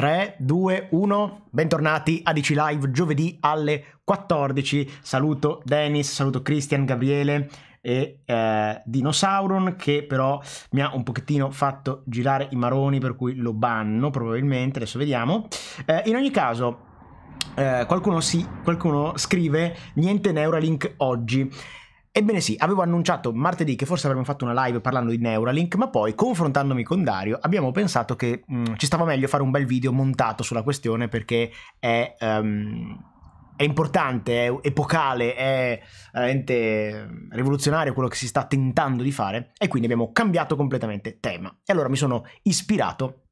3, 2, 1, bentornati a DC Live giovedì alle 14. Saluto Dennis, saluto Christian, Gabriele e eh, Dinosauron che però mi ha un pochettino fatto girare i maroni per cui lo banno probabilmente, adesso vediamo. Eh, in ogni caso eh, qualcuno, si, qualcuno scrive niente Neuralink oggi. Ebbene sì, avevo annunciato martedì che forse avremmo fatto una live parlando di Neuralink, ma poi confrontandomi con Dario abbiamo pensato che mh, mm, ci stava meglio fare un bel video montato sulla questione perché è, um, è importante, è epocale, è veramente rivoluzionario quello che si sta tentando di fare e quindi abbiamo cambiato completamente tema. E allora mi sono ispirato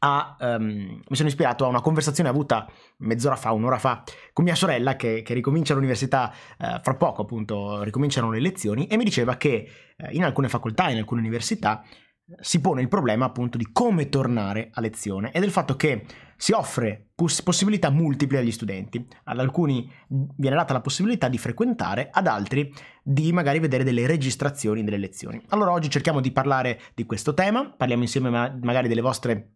a, um, mi sono ispirato a una conversazione avuta mezz'ora fa, un'ora fa, con mia sorella che, che ricomincia l'università eh, fra poco, appunto, ricominciano le lezioni e mi diceva che eh, in alcune facoltà, in alcune università, eh, si pone il problema appunto di come tornare a lezione e del fatto che si offre poss- possibilità multiple agli studenti. Ad alcuni viene data la possibilità di frequentare, ad altri di magari vedere delle registrazioni delle lezioni. Allora oggi cerchiamo di parlare di questo tema, parliamo insieme ma- magari delle vostre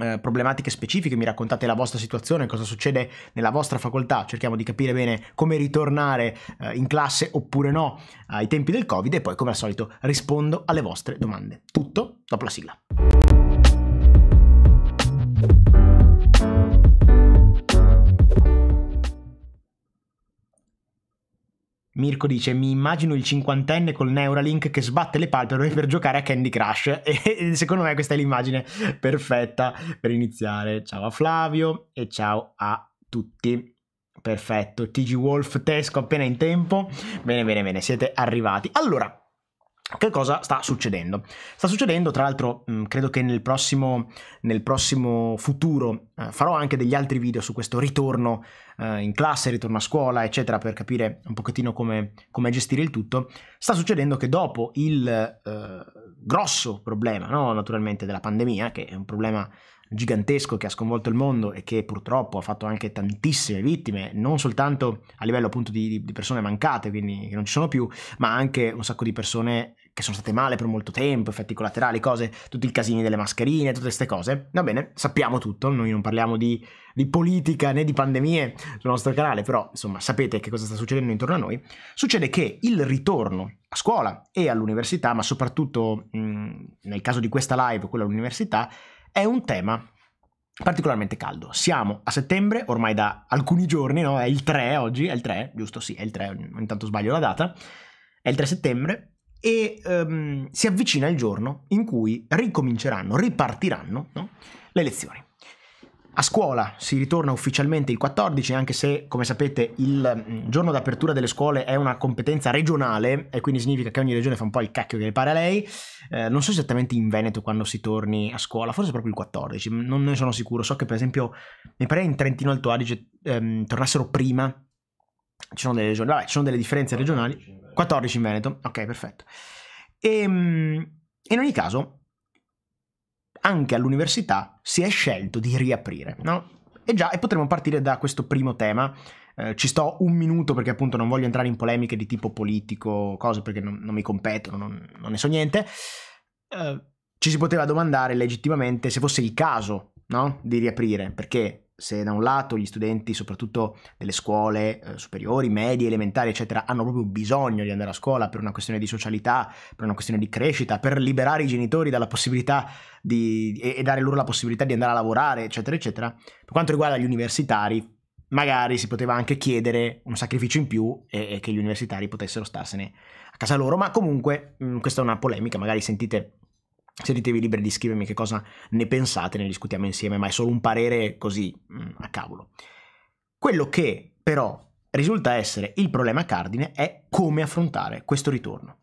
eh, problematiche specifiche, mi raccontate la vostra situazione, cosa succede nella vostra facoltà, cerchiamo di capire bene come ritornare eh, in classe oppure no ai tempi del Covid e poi come al solito rispondo alle vostre domande. Tutto dopo la sigla. Mirko dice: Mi immagino il cinquantenne col Neuralink che sbatte le palpebre per giocare a Candy Crush. E secondo me questa è l'immagine perfetta per iniziare. Ciao a Flavio e ciao a tutti. Perfetto, TG Wolf Tesco appena in tempo. Bene, bene, bene, siete arrivati. Allora, che cosa sta succedendo? Sta succedendo, tra l'altro, mm, credo che nel prossimo, nel prossimo futuro eh, farò anche degli altri video su questo ritorno eh, in classe, ritorno a scuola, eccetera, per capire un pochettino come, come gestire il tutto. Sta succedendo che dopo il eh, grosso problema, no? naturalmente, della pandemia, che è un problema gigantesco che ha sconvolto il mondo e che purtroppo ha fatto anche tantissime vittime, non soltanto a livello appunto di, di persone mancate, quindi che non ci sono più, ma anche un sacco di persone che sono state male per molto tempo, effetti collaterali, cose, tutti i casini delle mascherine, tutte queste cose. Va bene, sappiamo tutto, noi non parliamo di, di, politica né di pandemie sul nostro canale, però insomma sapete che cosa sta succedendo intorno a noi. Succede che il ritorno a scuola e all'università, ma soprattutto mh, nel caso di questa live, quella all'università, è un tema particolarmente caldo. Siamo a settembre, ormai da alcuni giorni, no? È il 3 oggi, è il 3, giusto? Sì, è il 3, intanto sbaglio la data. È il 3 settembre e um, si avvicina il giorno in cui ricominceranno, ripartiranno no? le elezioni. A scuola si ritorna ufficialmente il 14, anche se, come sapete, il mm, giorno d'apertura delle scuole è una competenza regionale, e quindi significa che ogni regione fa un po' il cacchio che le pare a lei. Eh, non so esattamente in Veneto quando si torni a scuola, forse proprio il 14, non ne sono sicuro. So che, per esempio, mi pare in Trentino Alto Adige ehm, tornassero prima. Ci sono delle regioni, vabbè, ci sono delle differenze regionali. 14 in Veneto, ok, perfetto. E, ehm, in ogni caso, anche all'università si è scelto di riaprire, no? E già, e potremmo partire da questo primo tema. Eh, ci sto un minuto perché appunto non voglio entrare in polemiche di tipo politico, cose perché non, non mi competono, non, non, ne so niente. Eh, ci si poteva domandare legittimamente se fosse il caso, no? Di riaprire, perché se da un lato gli studenti, soprattutto delle scuole eh, superiori, medie, elementari, eccetera, hanno proprio bisogno di andare a scuola per una questione di socialità, per una questione di crescita, per liberare i genitori dalla possibilità di, e, e dare loro la possibilità di andare a lavorare, eccetera, eccetera. Per quanto riguarda gli universitari, magari si poteva anche chiedere un sacrificio in più e, e che gli universitari potessero starsene a casa loro, ma comunque mh, questa è una polemica, magari sentite Sentitevi liberi di scrivermi che cosa ne pensate, ne discutiamo insieme, ma è solo un parere così mm, a cavolo. Quello che però risulta essere il problema cardine è come affrontare questo ritorno.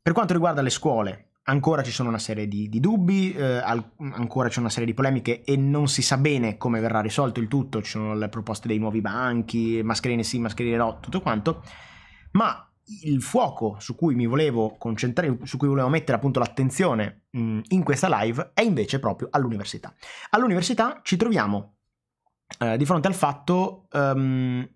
Per quanto riguarda le scuole, ancora ci sono una serie di, di dubbi, eh, al, ancora c'è una serie di polemiche e non si sa bene come verrà risolto il tutto, ci sono le proposte dei nuovi banchi, mascherine sì, mascherine no, tutto quanto, ma il fuoco su cui mi volevo concentrare, su cui volevo mettere appunto l'attenzione mh, mm, in questa live è invece proprio all'università. All'università ci troviamo eh, di fronte al fatto um,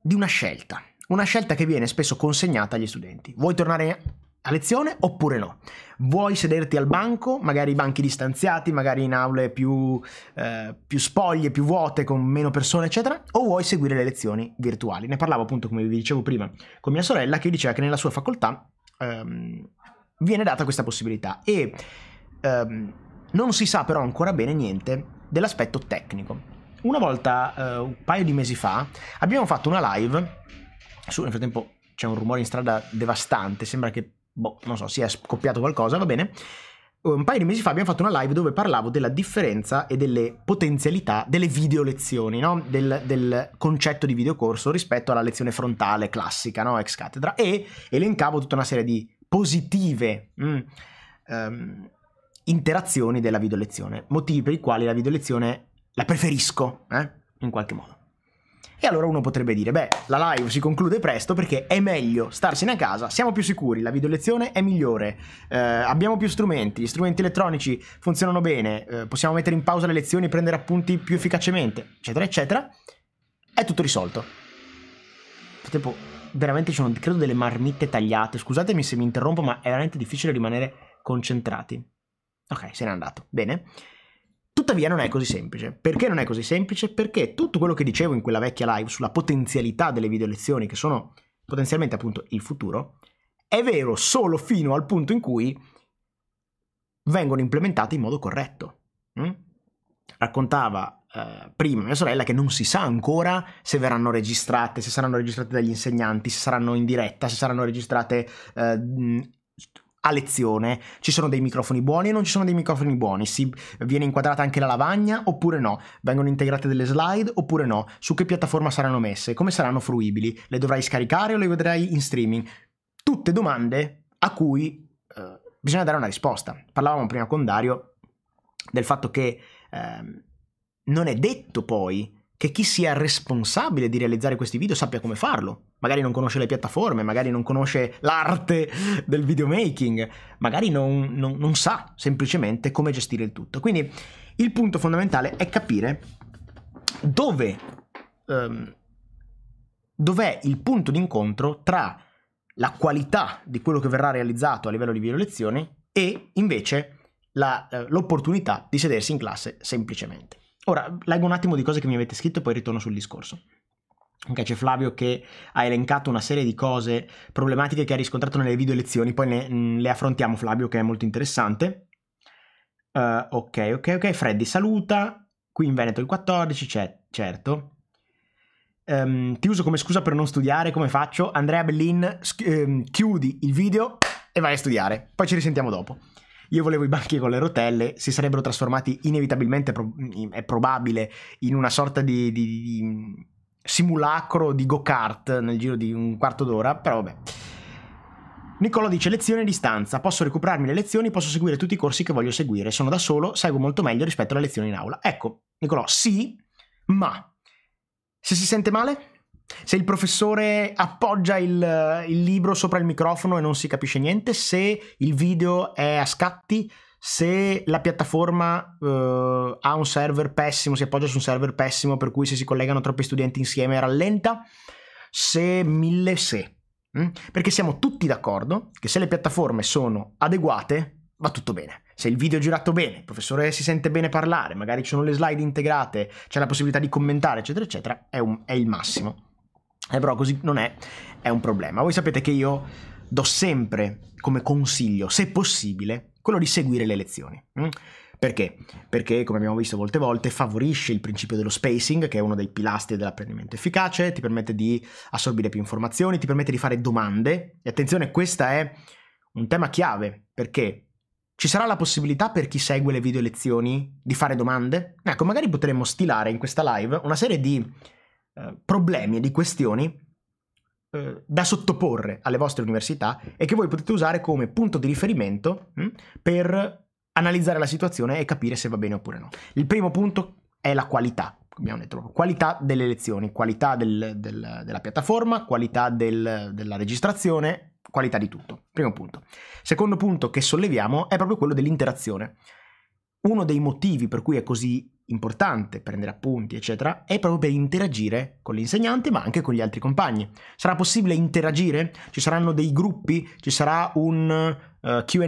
di una scelta, una scelta che viene spesso consegnata agli studenti. Vuoi tornare a lezione oppure no. Vuoi sederti al banco, magari banchi distanziati, magari in aule più, eh, più spoglie, più vuote, con meno persone, eccetera, o vuoi seguire le lezioni virtuali. Ne parlavo appunto, come vi dicevo prima, con mia sorella che diceva che nella sua facoltà ehm, viene data questa possibilità e ehm, non si sa però ancora bene niente dell'aspetto tecnico. Una volta, eh, un paio di mesi fa, abbiamo fatto una live su, nel frattempo c'è un rumore in strada devastante, sembra che boh, non so, si è scoppiato qualcosa, va bene. Un paio di mesi fa abbiamo fatto una live dove parlavo della differenza e delle potenzialità delle video lezioni, no? del, del, concetto di videocorso rispetto alla lezione frontale classica, no? ex cattedra, e elencavo tutta una serie di positive mh, um, ehm, interazioni della video lezione, motivi per i quali la video lezione la preferisco, eh? in qualche modo. E allora uno potrebbe dire, beh, la live si conclude presto perché è meglio starsene a casa, siamo più sicuri, la videolezione è migliore, eh, abbiamo più strumenti, gli strumenti elettronici funzionano bene, eh, possiamo mettere in pausa le lezioni, e prendere appunti più efficacemente, eccetera, eccetera. È tutto risolto. Tipo, veramente ci sono, credo, delle marmitte tagliate. Scusatemi se mi interrompo, ma è veramente difficile rimanere concentrati. Ok, se n'è andato. Bene. Tuttavia non è così semplice. Perché non è così semplice? Perché tutto quello che dicevo in quella vecchia live sulla potenzialità delle video lezioni, che sono potenzialmente appunto il futuro, è vero solo fino al punto in cui vengono implementate in modo corretto. Mm? Raccontava eh, prima mia sorella che non si sa ancora se verranno registrate, se saranno registrate dagli insegnanti, se saranno in diretta, se saranno registrate eh, a lezione. Ci sono dei microfoni buoni e non ci sono dei microfoni buoni. Si, viene inquadrata anche la lavagna oppure no? Vengono integrate delle slide oppure no? Su che piattaforma saranno messe? Come saranno fruibili? Le dovrai scaricare o le vedrai in streaming? Tutte domande a cui eh, bisogna dare una risposta. Parlavamo prima con Dario del fatto che eh, non è detto poi che chi sia responsabile di realizzare questi video sappia come farlo. Magari non conosce le piattaforme, magari non conosce l'arte del videomaking, magari non, non, non sa semplicemente come gestire il tutto. Quindi il punto fondamentale è capire dove, um, dov'è il punto d'incontro tra la qualità di quello che verrà realizzato a livello di video lezioni e invece la, eh, l'opportunità di sedersi in classe semplicemente. Ora, leggo un attimo di cose che mi avete scritto e poi ritorno sul discorso. Ok, c'è Flavio che ha elencato una serie di cose problematiche che ha riscontrato nelle video lezioni, poi ne, mm, le affrontiamo Flavio che è molto interessante. Uh, ok, ok, ok, Freddy saluta, qui in Veneto il 14, c'è, certo. Um, ti uso come scusa per non studiare, come faccio? Andrea Bellin, sc- um, chiudi il video e vai a studiare, poi ci risentiamo dopo io volevo i banchi con le rotelle, si sarebbero trasformati inevitabilmente, mm, è probabile, in una sorta di, di, di mm, simulacro di go-kart nel giro di un quarto d'ora, però vabbè. Niccolò dice lezione a distanza, posso recuperarmi le lezioni, posso seguire tutti i corsi che voglio seguire, sono da solo, seguo molto meglio rispetto alle lezioni in aula. Ecco, Niccolò, sì, ma se si sente male? Se il professore appoggia il, il, libro sopra il microfono e non si capisce niente, se il video è a scatti, se la piattaforma eh, ha un server pessimo, si appoggia su un server pessimo per cui se si collegano troppi studenti insieme rallenta, se mille se. Mm? Perché siamo tutti d'accordo che se le piattaforme sono adeguate va tutto bene. Se il video è girato bene, il professore si sente bene parlare, magari ci sono le slide integrate, c'è la possibilità di commentare, eccetera, eccetera, è, un, è il massimo. Eh, però così non è, è un problema. Voi sapete che io do sempre come consiglio, se possibile, quello di seguire le lezioni. Mm? Perché? Perché, come abbiamo visto molte volte, favorisce il principio dello spacing, che è uno dei pilastri dell'apprendimento efficace, ti permette di assorbire più informazioni, ti permette di fare domande. E attenzione, questo è un tema chiave, perché ci sarà la possibilità per chi segue le video lezioni di fare domande? Ecco, magari potremmo stilare in questa live una serie di eh, problemi e di questioni eh, da sottoporre alle vostre università e che voi potete usare come punto di riferimento mh, hm, per analizzare la situazione e capire se va bene oppure no. Il primo punto è la qualità, come abbiamo detto qualità delle lezioni, qualità del, del, della piattaforma, qualità del, della registrazione, qualità di tutto. Primo punto. Secondo punto che solleviamo è proprio quello dell'interazione. Uno dei motivi per cui è così importante prendere appunti, eccetera, è proprio per interagire con l'insegnante, ma anche con gli altri compagni. Sarà possibile interagire? Ci saranno dei gruppi? Ci sarà un uh, eh, QA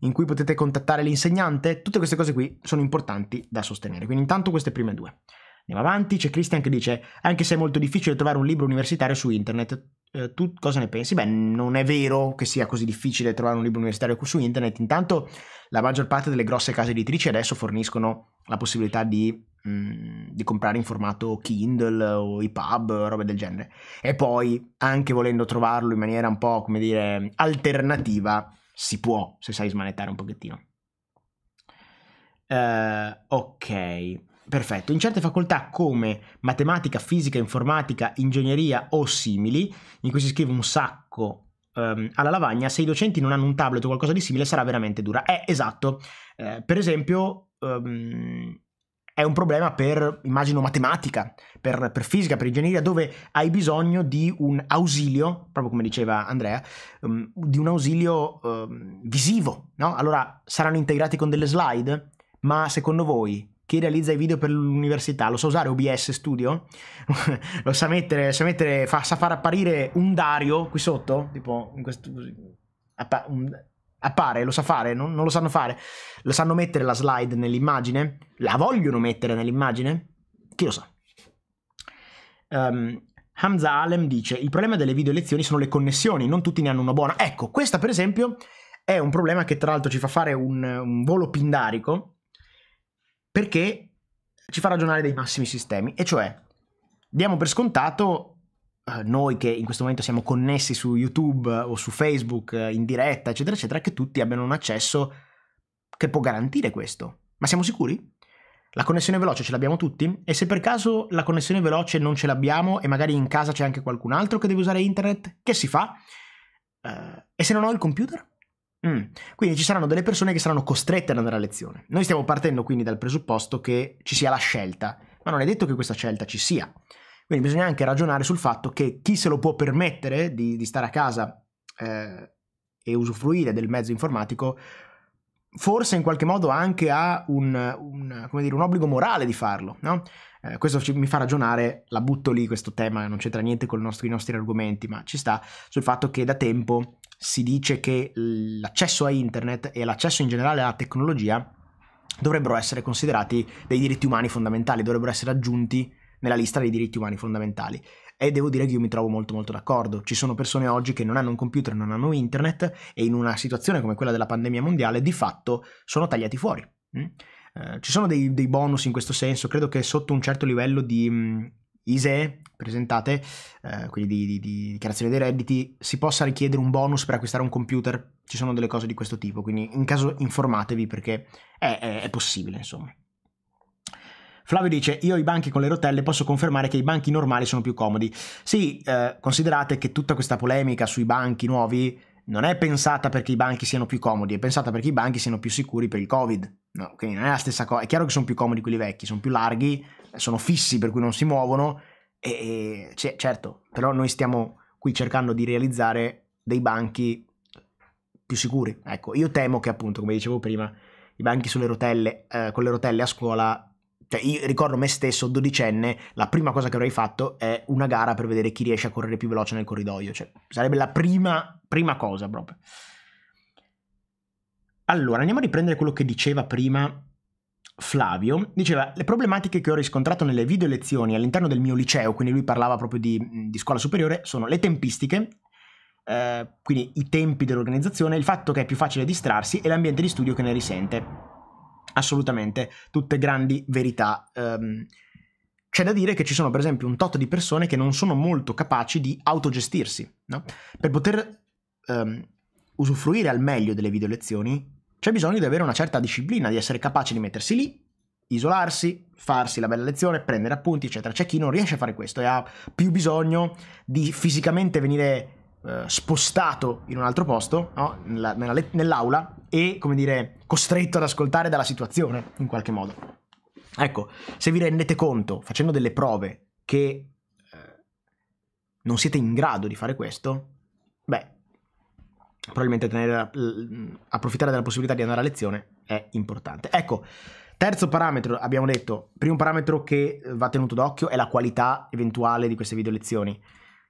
in cui potete contattare l'insegnante? Tutte queste cose qui sono importanti da sostenere. Quindi intanto queste prime due. Andiamo avanti, c'è Christian che dice, anche se è molto difficile trovare un libro universitario su internet, eh, tu cosa ne pensi? Beh, non è vero che sia così difficile trovare un libro universitario su internet. Intanto la maggior parte delle grosse case editrici adesso forniscono la possibilità di, mh, mm, di comprare in formato Kindle o EPUB, roba del genere. E poi, anche volendo trovarlo in maniera un po', come dire, alternativa, si può, se sai smanettare un pochettino. Uh, ok. Perfetto, in certe facoltà come matematica, fisica, informatica, ingegneria o simili, in cui si scrive un sacco ehm, alla lavagna, se i docenti non hanno un tablet o qualcosa di simile sarà veramente dura. Eh, esatto, eh, per esempio ehm, è un problema per, immagino, matematica, per, per, fisica, per ingegneria, dove hai bisogno di un ausilio, proprio come diceva Andrea, ehm, di un ausilio ehm, visivo, no? Allora saranno integrati con delle slide? Ma secondo voi che realizza i video per l'università, lo sa usare OBS Studio? lo sa mettere, sa, mettere fa, sa, far apparire un Dario qui sotto? Tipo, in questo, appa, un, appare, lo sa fare, non, non, lo sanno fare. Lo sanno mettere la slide nell'immagine? La vogliono mettere nell'immagine? Chi lo sa? Um, Hamza Alem dice, il problema delle video lezioni sono le connessioni, non tutti ne hanno una buona. Ecco, questa per esempio è un problema che tra l'altro ci fa fare un, un volo pindarico perché ci fa ragionare dei massimi sistemi, e cioè diamo per scontato eh, noi che in questo momento siamo connessi su YouTube o su Facebook eh, in diretta, eccetera, eccetera, che tutti abbiano un accesso che può garantire questo. Ma siamo sicuri? La connessione veloce ce l'abbiamo tutti? E se per caso la connessione veloce non ce l'abbiamo e magari in casa c'è anche qualcun altro che deve usare internet, che si fa? Eh, e se non ho il computer? Mm. Quindi ci saranno delle persone che saranno costrette ad andare a lezione. Noi stiamo partendo quindi dal presupposto che ci sia la scelta, ma non è detto che questa scelta ci sia. Quindi bisogna anche ragionare sul fatto che chi se lo può permettere di, di stare a casa eh, e usufruire del mezzo informatico, forse in qualche modo anche ha un, un, dire, un obbligo morale di farlo. No? Eh, questo mi fa ragionare, la butto lì questo tema, non c'entra niente con nostro, i nostri argomenti, ma ci sta sul fatto che da tempo si dice che l'accesso a internet e l'accesso in generale alla tecnologia dovrebbero essere considerati dei diritti umani fondamentali, dovrebbero essere aggiunti nella lista dei diritti umani fondamentali. E devo dire che io mi trovo molto molto d'accordo. Ci sono persone oggi che non hanno un computer, non hanno internet e in una situazione come quella della pandemia mondiale di fatto sono tagliati fuori. Mm? Eh, ci sono dei, dei, bonus in questo senso, credo che sotto un certo livello di, mm, ISEE presentate, eh, quindi di, di, di, dichiarazione dei redditi, si possa richiedere un bonus per acquistare un computer. Ci sono delle cose di questo tipo, quindi in caso informatevi perché è, è, è possibile, insomma. Flavio dice, io i banchi con le rotelle posso confermare che i banchi normali sono più comodi. Sì, eh, considerate che tutta questa polemica sui banchi nuovi non è pensata perché i banchi siano più comodi, è pensata perché i banchi siano più sicuri per il Covid. No, quindi non è la stessa cosa. È chiaro che sono più comodi quelli vecchi, sono più larghi, eh, sono fissi per cui non si muovono e, e certo, però noi stiamo qui cercando di realizzare dei banchi più sicuri. Ecco, io temo che appunto, come dicevo prima, i banchi sulle rotelle, eh, con le rotelle a scuola, cioè io ricordo me stesso, dodicenne, la prima cosa che avrei fatto è una gara per vedere chi riesce a correre più veloce nel corridoio, cioè sarebbe la prima, prima cosa proprio. Allora, andiamo a riprendere quello che diceva prima Flavio diceva le problematiche che ho riscontrato nelle video lezioni all'interno del mio liceo, quindi lui parlava proprio di, di scuola superiore, sono le tempistiche, eh, quindi i tempi dell'organizzazione, il fatto che è più facile distrarsi e l'ambiente di studio che ne risente. Assolutamente, tutte grandi verità. Um, c'è da dire che ci sono per esempio un tot di persone che non sono molto capaci di autogestirsi, no? Per poter um, usufruire al meglio delle video lezioni c'è bisogno di avere una certa disciplina, di essere capace di mettersi lì, isolarsi, farsi la bella lezione, prendere appunti, eccetera. C'è chi non riesce a fare questo e ha più bisogno di fisicamente venire eh, spostato in un altro posto, no? nella, nella, nell'aula, e, come dire, costretto ad ascoltare dalla situazione, in qualche modo. Ecco, se vi rendete conto, facendo delle prove, che eh, non siete in grado di fare questo, beh, probabilmente tenere, approfittare della possibilità di andare a lezione è importante. Ecco, terzo parametro, abbiamo detto, primo parametro che va tenuto d'occhio è la qualità eventuale di queste video lezioni.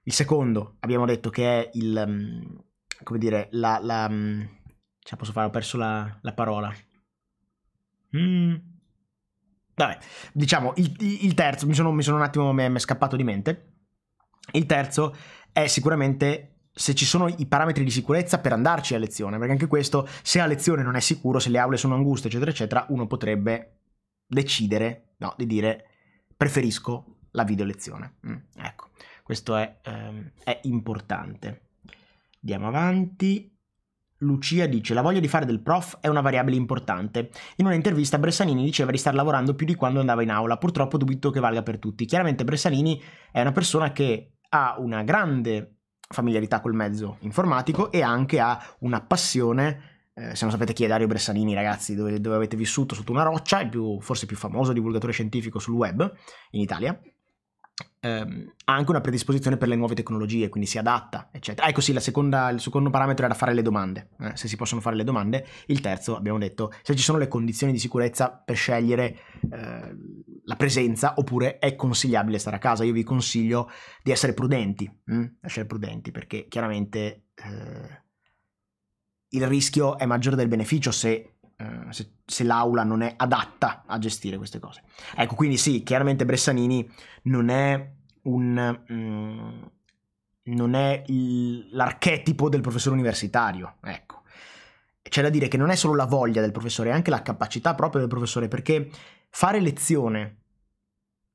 Il secondo, abbiamo detto che è il, mm, come dire, la... la mm, cioè posso fare, ho perso la, la parola. Mm. Vabbè, diciamo, il, il terzo, mi sono, mi sono, un attimo, mi è scappato di mente. Il terzo è sicuramente se ci sono i parametri di sicurezza per andarci a lezione, perché anche questo, se a lezione non è sicuro, se le aule sono anguste, eccetera, eccetera, uno potrebbe decidere no, di dire preferisco la video lezione. Mm, ecco, questo è, ehm, è importante. Andiamo avanti. Lucia dice: La voglia di fare del prof è una variabile importante. In un'intervista Bressanini diceva di star lavorando più di quando andava in aula. Purtroppo dubito che valga per tutti. Chiaramente Bressanini è una persona che ha una grande familiarità col mezzo informatico e anche a una passione eh, se non sapete chi è Dario Bressanini, ragazzi, dove, dove avete vissuto sotto una roccia, il più, forse il più famoso divulgatore scientifico sul web in Italia, ehm, ha anche una predisposizione per le nuove tecnologie, quindi si adatta, eccetera. Ah, ecco sì, seconda, il secondo parametro era fare le domande, eh, se si possono fare le domande. Il terzo, abbiamo detto, se ci sono le condizioni di sicurezza per scegliere eh, la presenza oppure è consigliabile stare a casa. Io vi consiglio di essere prudenti, mh? Mm, essere prudenti perché chiaramente... Eh, il rischio è maggiore del beneficio se eh, se, se, l'aula non è adatta a gestire queste cose. Ecco, quindi sì, chiaramente Bressanini non è un... Mm, non è il, l'archetipo del professore universitario, ecco. C'è da dire che non è solo la voglia del professore, è anche la capacità proprio del professore, perché fare lezione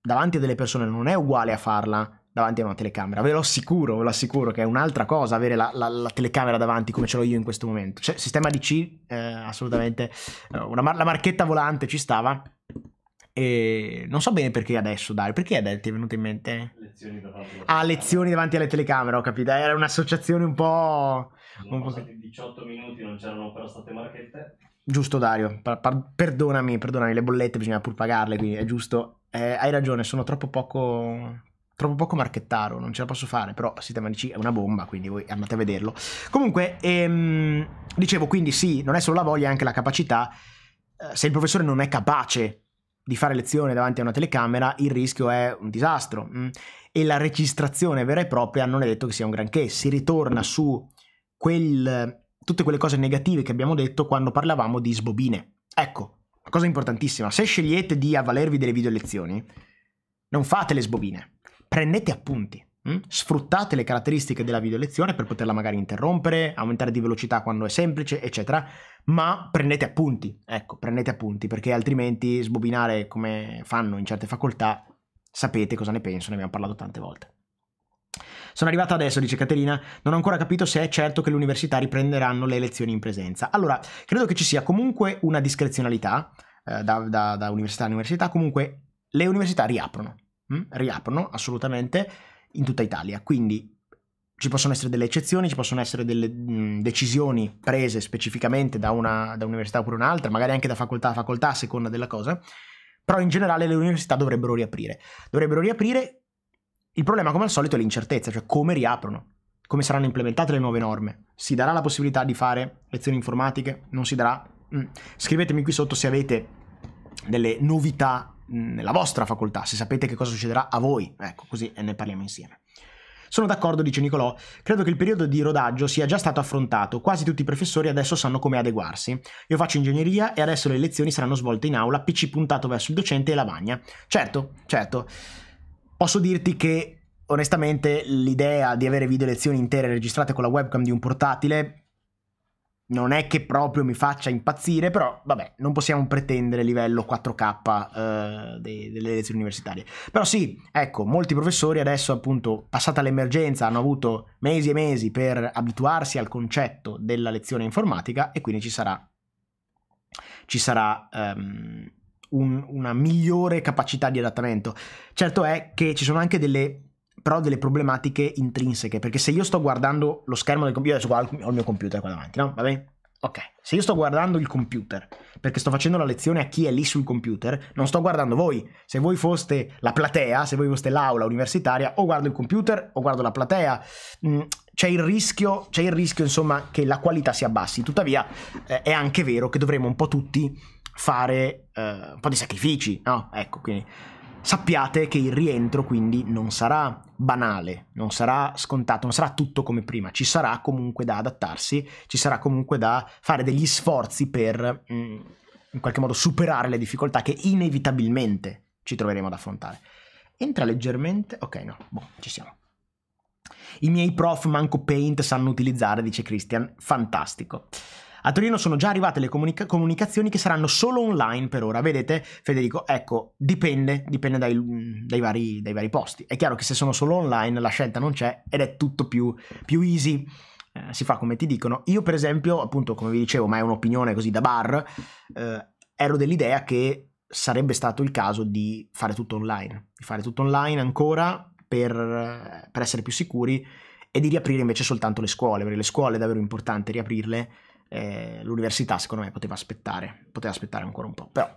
davanti a delle persone non è uguale a farla davanti a una telecamera, ve lo assicuro, ve lo assicuro che è un'altra cosa avere la, la, la telecamera davanti come ce l'ho io in questo momento. Cioè, sistema DC, eh, assolutamente, eh, mar la marchetta volante ci stava. E non so bene perché adesso, Dario, perché adesso ti è venuto in mente? Lezioni davanti ah, lezioni davanti alle telecamere, ho capito, era un'associazione un po'... Sono un po passati 18 minuti, non c'erano però state marchette. Giusto Dario, perdonami, perdonami, le bollette bisogna pur pagarle, quindi è giusto. Eh, hai ragione, sono troppo poco troppo poco marchettaro, non ce la posso fare, però Sistema DC è una bomba, quindi voi andate a vederlo. Comunque, ehm, dicevo, quindi sì, non è solo la voglia, è anche la capacità. Eh, se il professore non è capace di fare lezione davanti a una telecamera, il rischio è un disastro. Mm. E la registrazione vera e propria non è detto che sia un granché. Si ritorna su quel, tutte quelle cose negative che abbiamo detto quando parlavamo di sbobine. Ecco, una cosa importantissima. Se scegliete di avvalervi delle video lezioni, non fate le sbobine prendete appunti. Mh? Mm? Sfruttate le caratteristiche della video lezione per poterla magari interrompere, aumentare di velocità quando è semplice, eccetera, ma prendete appunti, ecco, prendete appunti, perché altrimenti sbobinare come fanno in certe facoltà, sapete cosa ne penso, ne abbiamo parlato tante volte. Sono arrivata adesso, dice Caterina, non ho ancora capito se è certo che le università riprenderanno le lezioni in presenza. Allora, credo che ci sia comunque una discrezionalità eh, da, da, da università a università, comunque le università riaprono. Mm, riaprono assolutamente in tutta Italia. Quindi ci possono essere delle eccezioni, ci possono essere delle mh, mm, decisioni prese specificamente da, una, da un'università oppure un'altra, magari anche da facoltà a facoltà a seconda della cosa, però in generale le università dovrebbero riaprire. Dovrebbero riaprire, il problema come al solito è l'incertezza, cioè come riaprono, come saranno implementate le nuove norme. Si darà la possibilità di fare lezioni informatiche? Non si darà? Mm. Scrivetemi qui sotto se avete delle novità nella vostra facoltà, se sapete che cosa succederà a voi. Ecco, così ne parliamo insieme. Sono d'accordo, dice Nicolò. Credo che il periodo di rodaggio sia già stato affrontato. Quasi tutti i professori adesso sanno come adeguarsi. Io faccio ingegneria e adesso le lezioni saranno svolte in aula, PC puntato verso il docente e lavagna. Certo, certo. Posso dirti che onestamente l'idea di avere video lezioni intere registrate con la webcam di un portatile non è che proprio mi faccia impazzire, però vabbè, non possiamo pretendere livello 4K eh, delle lezioni universitarie. Però sì, ecco, molti professori adesso appunto, passata l'emergenza, hanno avuto mesi e mesi per abituarsi al concetto della lezione informatica e quindi ci sarà, ci sarà um, un, una migliore capacità di adattamento. Certo è che ci sono anche delle però delle problematiche intrinseche, perché se io sto guardando lo schermo del computer, adesso qua ho il mio computer qua davanti, no? Va bene? Ok, se io sto guardando il computer, perché sto facendo la lezione a chi è lì sul computer, non sto guardando voi. Se voi foste la platea, se voi foste l'aula universitaria, o guardo il computer o guardo la platea. Mm, c'è il rischio, c'è il rischio insomma, che la qualità si abbassi. Tuttavia, eh, è anche vero che dovremo un po' tutti fare eh, un po' di sacrifici, no? Ecco, quindi sappiate che il rientro quindi non sarà banale, non sarà scontato, non sarà tutto come prima, ci sarà comunque da adattarsi, ci sarà comunque da fare degli sforzi per mm, in qualche modo superare le difficoltà che inevitabilmente ci troveremo ad affrontare. Entra leggermente, ok no, boh, ci siamo. I miei prof manco Paint sanno utilizzare, dice Christian, fantastico. A Torino sono già arrivate le comunica- comunicazioni che saranno solo online per ora. Vedete, Federico, ecco, dipende, dipende dai, mm, dai, vari, dai vari, posti. È chiaro che se sono solo online la scelta non c'è ed è tutto più, più easy. Eh, si fa come ti dicono. Io, per esempio, appunto, come vi dicevo, ma è un'opinione così da bar, eh, ero dell'idea che sarebbe stato il caso di fare tutto online, di fare tutto online ancora per, per essere più sicuri e di riaprire invece soltanto le scuole, perché le scuole è davvero importante riaprirle eh, l'università secondo me poteva aspettare, poteva aspettare ancora un po', però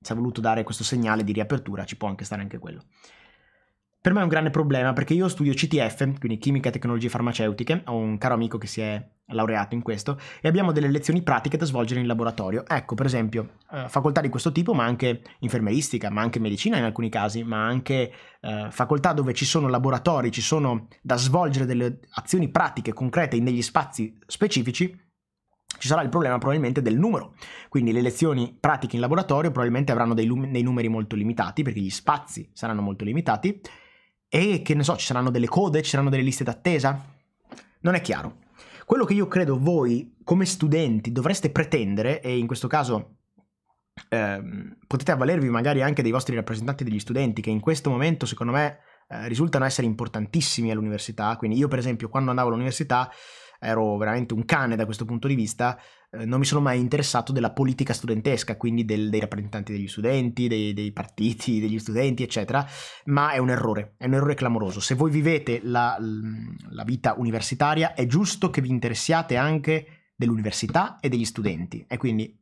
se ha voluto dare questo segnale di riapertura ci può anche stare anche quello. Per me è un grande problema perché io studio CTF, quindi chimica e tecnologie farmaceutiche, ho un caro amico che si è laureato in questo e abbiamo delle lezioni pratiche da svolgere in laboratorio. Ecco, per esempio, eh, facoltà di questo tipo, ma anche infermeristica, ma anche medicina in alcuni casi, ma anche eh, facoltà dove ci sono laboratori, ci sono da svolgere delle azioni pratiche concrete in degli spazi specifici, ci sarà il problema probabilmente del numero. Quindi le lezioni pratiche in laboratorio probabilmente avranno dei, lum- dei, numeri molto limitati, perché gli spazi saranno molto limitati, e che ne so, ci saranno delle code, ci saranno delle liste d'attesa. Non è chiaro. Quello che io credo voi, come studenti, dovreste pretendere, e in questo caso eh, potete avvalervi magari anche dei vostri rappresentanti degli studenti, che in questo momento, secondo me, eh, risultano essere importantissimi all'università. Quindi io, per esempio, quando andavo all'università ero veramente un cane da questo punto di vista, eh, non mi sono mai interessato della politica studentesca, quindi del, dei rappresentanti degli studenti, dei, dei, partiti, degli studenti, eccetera, ma è un errore, è un errore clamoroso. Se voi vivete la, la vita universitaria è giusto che vi interessiate anche dell'università e degli studenti e quindi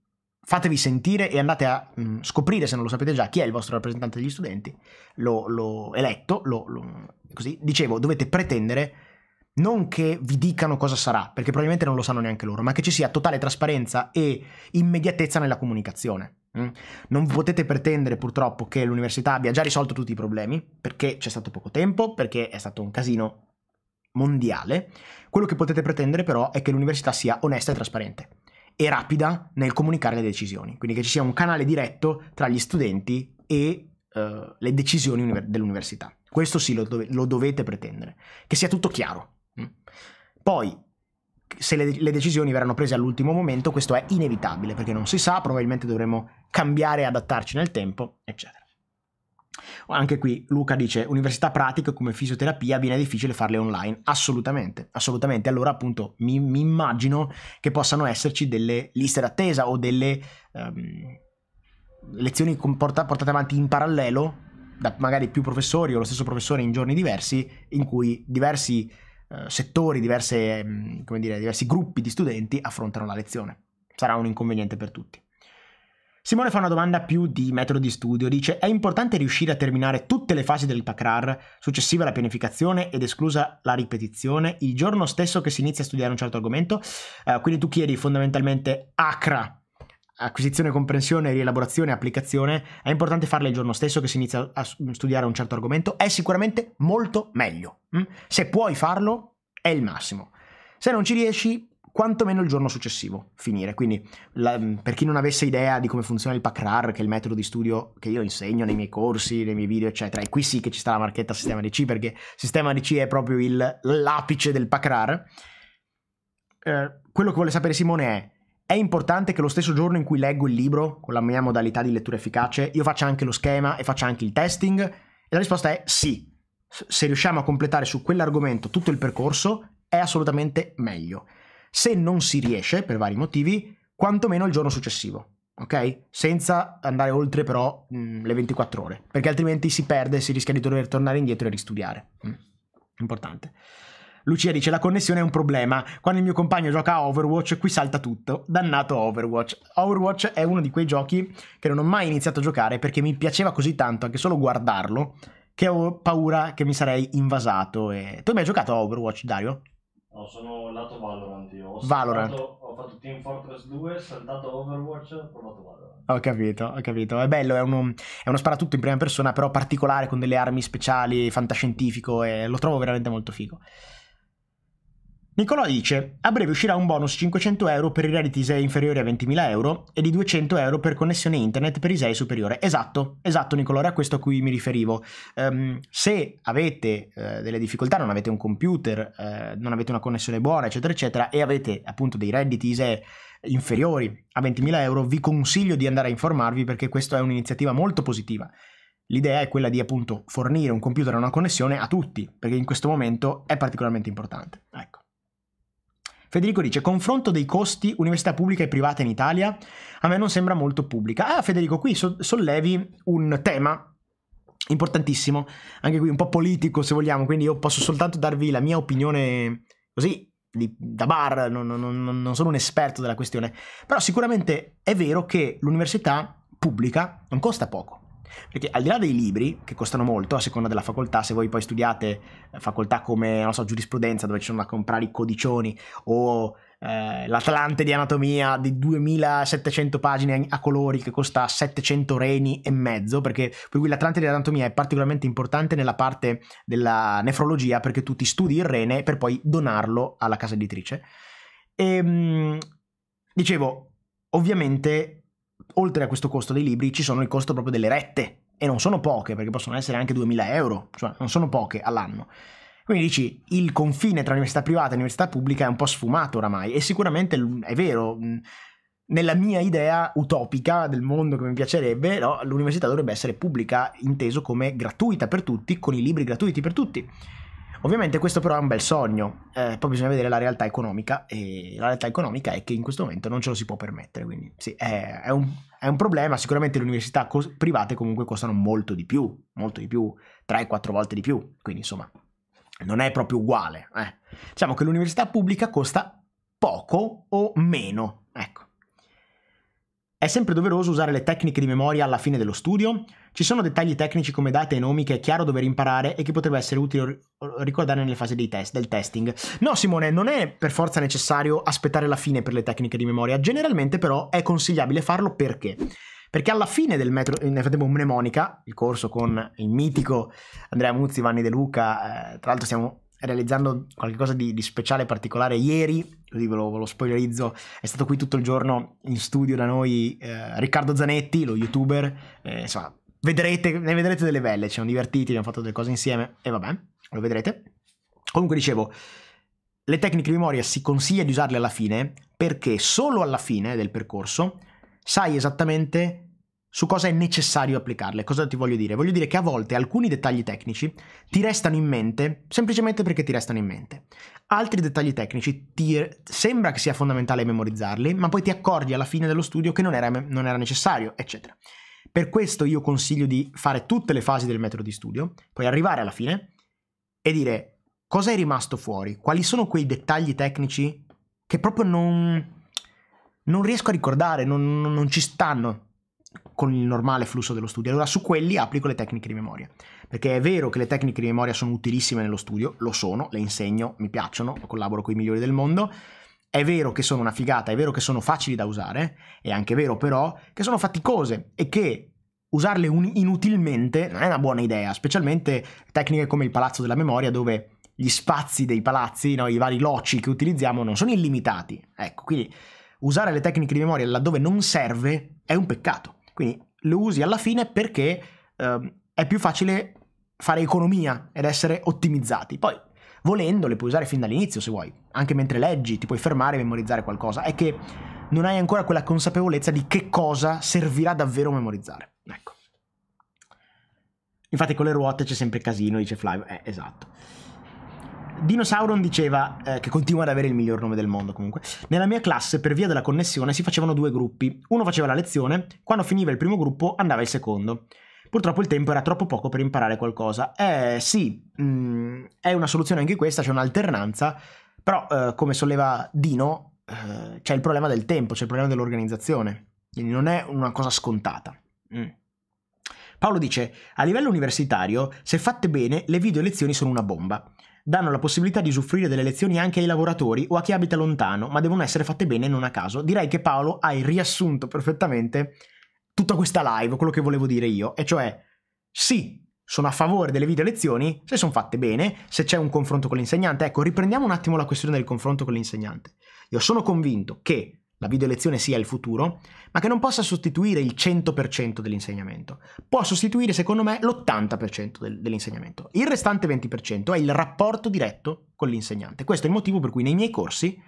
fatevi sentire e andate a mh, mm, scoprire, se non lo sapete già, chi è il vostro rappresentante degli studenti, L'ho eletto, lo, lo, così dicevo, dovete pretendere non che vi dicano cosa sarà, perché probabilmente non lo sanno neanche loro, ma che ci sia totale trasparenza e immediatezza nella comunicazione. Mm? Non potete pretendere purtroppo che l'università abbia già risolto tutti i problemi, perché c'è stato poco tempo, perché è stato un casino mondiale. Quello che potete pretendere però è che l'università sia onesta e trasparente e rapida nel comunicare le decisioni, quindi che ci sia un canale diretto tra gli studenti e uh, le decisioni dell'università. Questo sì lo, dov- lo dovete pretendere, che sia tutto chiaro, poi, se le, le, decisioni verranno prese all'ultimo momento, questo è inevitabile, perché non si sa, probabilmente dovremo cambiare, e adattarci nel tempo, eccetera. Anche qui Luca dice, università pratica come fisioterapia viene difficile farle online, assolutamente, assolutamente. Allora appunto mi, mi immagino che possano esserci delle liste d'attesa o delle um, lezioni porta, portate avanti in parallelo da magari più professori o lo stesso professore in giorni diversi, in cui diversi eh, settori, diverse, mm, come dire, diversi gruppi di studenti affrontano la lezione. Sarà un inconveniente per tutti. Simone fa una domanda più di metodo di studio, dice è importante riuscire a terminare tutte le fasi dell'IPACRAR, successiva successive alla pianificazione ed esclusa la ripetizione, il giorno stesso che si inizia a studiare un certo argomento, eh, quindi tu chiedi fondamentalmente ACRA, acquisizione, comprensione, rielaborazione, applicazione, è importante farle il giorno stesso che si inizia a mm, studiare un certo argomento, è sicuramente molto meglio. Mm? Se puoi farlo, è il massimo. Se non ci riesci, quantomeno il giorno successivo finire. Quindi la, mm, per chi non avesse idea di come funziona il PACRAR, che è il metodo di studio che io insegno nei miei corsi, nei miei video, eccetera, e qui sì che ci sta la marchetta sistema DC, perché sistema DC è proprio il, l'apice del PACRAR. Eh, quello che vuole sapere Simone è è importante che lo stesso giorno in cui leggo il libro, con la mia modalità di lettura efficace, io faccia anche lo schema e faccia anche il testing? E la risposta è sì. Se riusciamo a completare su quell'argomento tutto il percorso, è assolutamente meglio. Se non si riesce, per vari motivi, quantomeno il giorno successivo, ok? Senza andare oltre però mh, le 24 ore, perché altrimenti si perde e si rischia di dover tornare indietro e ristudiare. Mm. Importante. Lucia dice la connessione è un problema. Quando il mio compagno gioca a Overwatch qui salta tutto. Dannato Overwatch. Overwatch è uno di quei giochi che non ho mai iniziato a giocare perché mi piaceva così tanto anche solo guardarlo che ho paura che mi sarei invasato. E... Tu hai giocato a Overwatch, Dario? No, sono lato Valorant io. Ho Valorant. Saltato, ho fatto Team Fortress 2, saltato Overwatch, ho provato Valorant. Ho capito, ho capito. È bello, è uno, è uno sparatutto in prima persona, però particolare, con delle armi speciali, fantascientifico, e lo trovo veramente molto figo. Nicolò dice, a breve uscirà un bonus 500 euro per i redditi ISEE inferiori a 20.000 euro e di 200 euro per connessione internet per ISEE superiore. Esatto, esatto Nicolò, era questo a cui mi riferivo. Um, se avete uh, delle difficoltà, non avete un computer, uh, non avete una connessione buona, eccetera, eccetera, e avete appunto dei redditi ISEE inferiori a 20.000 euro, vi consiglio di andare a informarvi perché questa è un'iniziativa molto positiva. L'idea è quella di appunto fornire un computer e una connessione a tutti, perché in questo momento è particolarmente importante. Ecco. Federico dice confronto dei costi università pubblica e privata in Italia. A me non sembra molto pubblica. Ah Federico, qui sollevi un tema importantissimo, anche qui un po' politico se vogliamo, quindi io posso soltanto darvi la mia opinione così da bar, non, non, non sono un esperto della questione, però sicuramente è vero che l'università pubblica non costa poco perché al di là dei libri, che costano molto a seconda della facoltà, se voi poi studiate eh, facoltà come, non so, giurisprudenza, dove ci sono da comprare i codicioni o eh, l'Atlante di anatomia di 2700 pagine a colori che costa 700 reni e mezzo, perché per cui l'Atlante di anatomia è particolarmente importante nella parte della nefrologia, perché tu ti studi il rene per poi donarlo alla casa editrice. E, ehm, dicevo, ovviamente oltre a questo costo dei libri ci sono il costo proprio delle rette e non sono poche perché possono essere anche 2000 euro, cioè non sono poche all'anno. Quindi dici il confine tra università privata e università pubblica è un po' sfumato oramai e sicuramente è vero. Nella mia idea utopica del mondo che mi piacerebbe, no, l'università dovrebbe essere pubblica, inteso come gratuita per tutti, con i libri gratuiti per tutti. Ovviamente questo però è un bel sogno, eh, poi bisogna vedere la realtà economica e la realtà economica è che in questo momento non ce lo si può permettere, quindi sì, è, è, un, è un, problema, sicuramente le università cos- private comunque costano molto di più, molto di più, 3-4 volte di più, quindi insomma non è proprio uguale. Eh. Diciamo che l'università pubblica costa poco o meno, ecco. È sempre doveroso usare le tecniche di memoria alla fine dello studio? Ci sono dettagli tecnici come date e nomi che è chiaro dover imparare e che potrebbe essere utile ricordare nelle fasi test, del testing. No, Simone, non è per forza necessario aspettare la fine per le tecniche di memoria. Generalmente, però, è consigliabile farlo perché? Perché alla fine del metro, nel frattempo Mnemonica, il corso con il mitico Andrea Muzzi, Vanni De Luca, eh, tra l'altro stiamo realizzando qualcosa di, di speciale e particolare ieri, così ve lo, ve lo, spoilerizzo, è stato qui tutto il giorno in studio da noi eh, Riccardo Zanetti, lo youtuber, eh, insomma Vedrete, ne vedrete delle belle, ci siamo divertiti, abbiamo fatto delle cose insieme e vabbè, lo vedrete. Comunque dicevo, le tecniche di memoria si consiglia di usarle alla fine perché solo alla fine del percorso sai esattamente su cosa è necessario applicarle. Cosa ti voglio dire? Voglio dire che a volte alcuni dettagli tecnici ti restano in mente semplicemente perché ti restano in mente. Altri dettagli tecnici ti sembra che sia fondamentale memorizzarli, ma poi ti accorgi alla fine dello studio che non era, non era necessario, eccetera. Per questo io consiglio di fare tutte le fasi del metodo di studio, poi arrivare alla fine e dire cosa è rimasto fuori, quali sono quei dettagli tecnici che proprio non, non riesco a ricordare, non, non ci stanno con il normale flusso dello studio. Allora su quelli applico le tecniche di memoria, perché è vero che le tecniche di memoria sono utilissime nello studio, lo sono, le insegno, mi piacciono, collaboro con i migliori del mondo, è vero che sono una figata, è vero che sono facili da usare, è anche vero però che sono faticose e che usarle inutilmente non è una buona idea, specialmente tecniche come il palazzo della memoria dove gli spazi dei palazzi, no, i vari locci che utilizziamo non sono illimitati. Ecco, quindi usare le tecniche di memoria laddove non serve è un peccato. Quindi lo usi alla fine perché eh, è più facile fare economia ed essere ottimizzati. Poi, volendo, le puoi usare fin dall'inizio se vuoi anche mentre leggi, ti puoi fermare e memorizzare qualcosa, è che non hai ancora quella consapevolezza di che cosa servirà davvero memorizzare. Ecco. Infatti con le ruote c'è sempre casino, dice Fly. Eh, esatto. Dinosauron diceva, eh, che continua ad avere il miglior nome del mondo comunque, nella mia classe per via della connessione si facevano due gruppi, uno faceva la lezione, quando finiva il primo gruppo andava il secondo. Purtroppo il tempo era troppo poco per imparare qualcosa. Eh sì, mh, mm, è una soluzione anche questa, c'è un'alternanza, però, eh, come solleva Dino, eh, c'è il problema del tempo, c'è il problema dell'organizzazione. Quindi non è una cosa scontata. Mm. Paolo dice, a livello universitario, se fatte bene, le video lezioni sono una bomba. Danno la possibilità di usufruire delle lezioni anche ai lavoratori o a chi abita lontano, ma devono essere fatte bene non a caso. Direi che Paolo hai riassunto perfettamente tutta questa live, quello che volevo dire io, e cioè sì, sono a favore delle video lezioni se sono fatte bene, se c'è un confronto con l'insegnante. Ecco, riprendiamo un attimo la questione del confronto con l'insegnante. Io sono convinto che la video lezione sia il futuro, ma che non possa sostituire il 100% dell'insegnamento. Può sostituire, secondo me, l'80% del, dell'insegnamento. Il restante 20% è il rapporto diretto con l'insegnante. Questo è il motivo per cui nei miei corsi,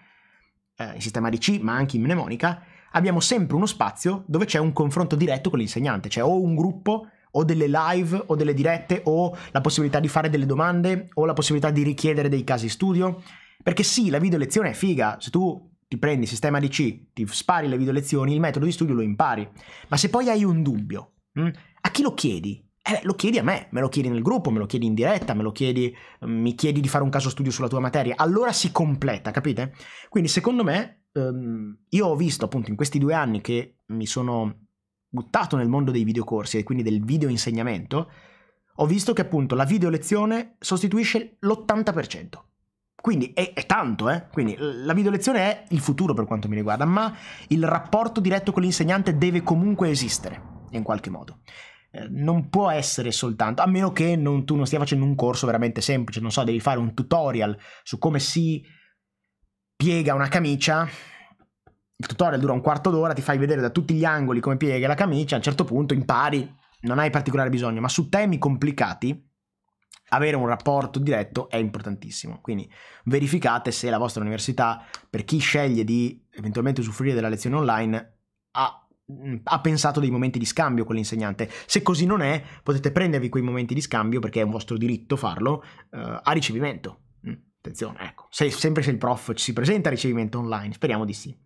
eh, in sistema RC, ma anche in mnemonica, abbiamo sempre uno spazio dove c'è un confronto diretto con l'insegnante, cioè o un gruppo o delle live o delle dirette o la possibilità di fare delle domande o la possibilità di richiedere dei casi studio. Perché sì, la video lezione è figa, se tu ti prendi sistema DC, ti spari le video lezioni, il metodo di studio lo impari. Ma se poi hai un dubbio, mh, hm, a chi lo chiedi? Eh, lo chiedi a me, me lo chiedi nel gruppo, me lo chiedi in diretta, me lo chiedi, mm, mi chiedi di fare un caso studio sulla tua materia. Allora si completa, capite? Quindi secondo me, ehm, io ho visto appunto in questi due anni che mi sono buttato nel mondo dei videocorsi e quindi del video insegnamento, ho visto che appunto la video lezione sostituisce l'80%. Quindi è, è, tanto, eh? Quindi la video lezione è il futuro per quanto mi riguarda, ma il rapporto diretto con l'insegnante deve comunque esistere, in qualche modo. Eh, non può essere soltanto, a meno che non, tu non stia facendo un corso veramente semplice, non so, devi fare un tutorial su come si piega una camicia, il tutorial dura un quarto d'ora, ti fai vedere da tutti gli angoli come pieghi la camicia, a un certo punto impari, non hai particolare bisogno, ma su temi complicati avere un rapporto diretto è importantissimo. Quindi verificate se la vostra università, per chi sceglie di eventualmente usufruire della lezione online, ha, mm, ha pensato dei momenti di scambio con l'insegnante. Se così non è, potete prendervi quei momenti di scambio, perché è un vostro diritto farlo, eh, a ricevimento. Mm, attenzione, ecco, se, sempre se il prof ci si presenta a ricevimento online, speriamo di sì.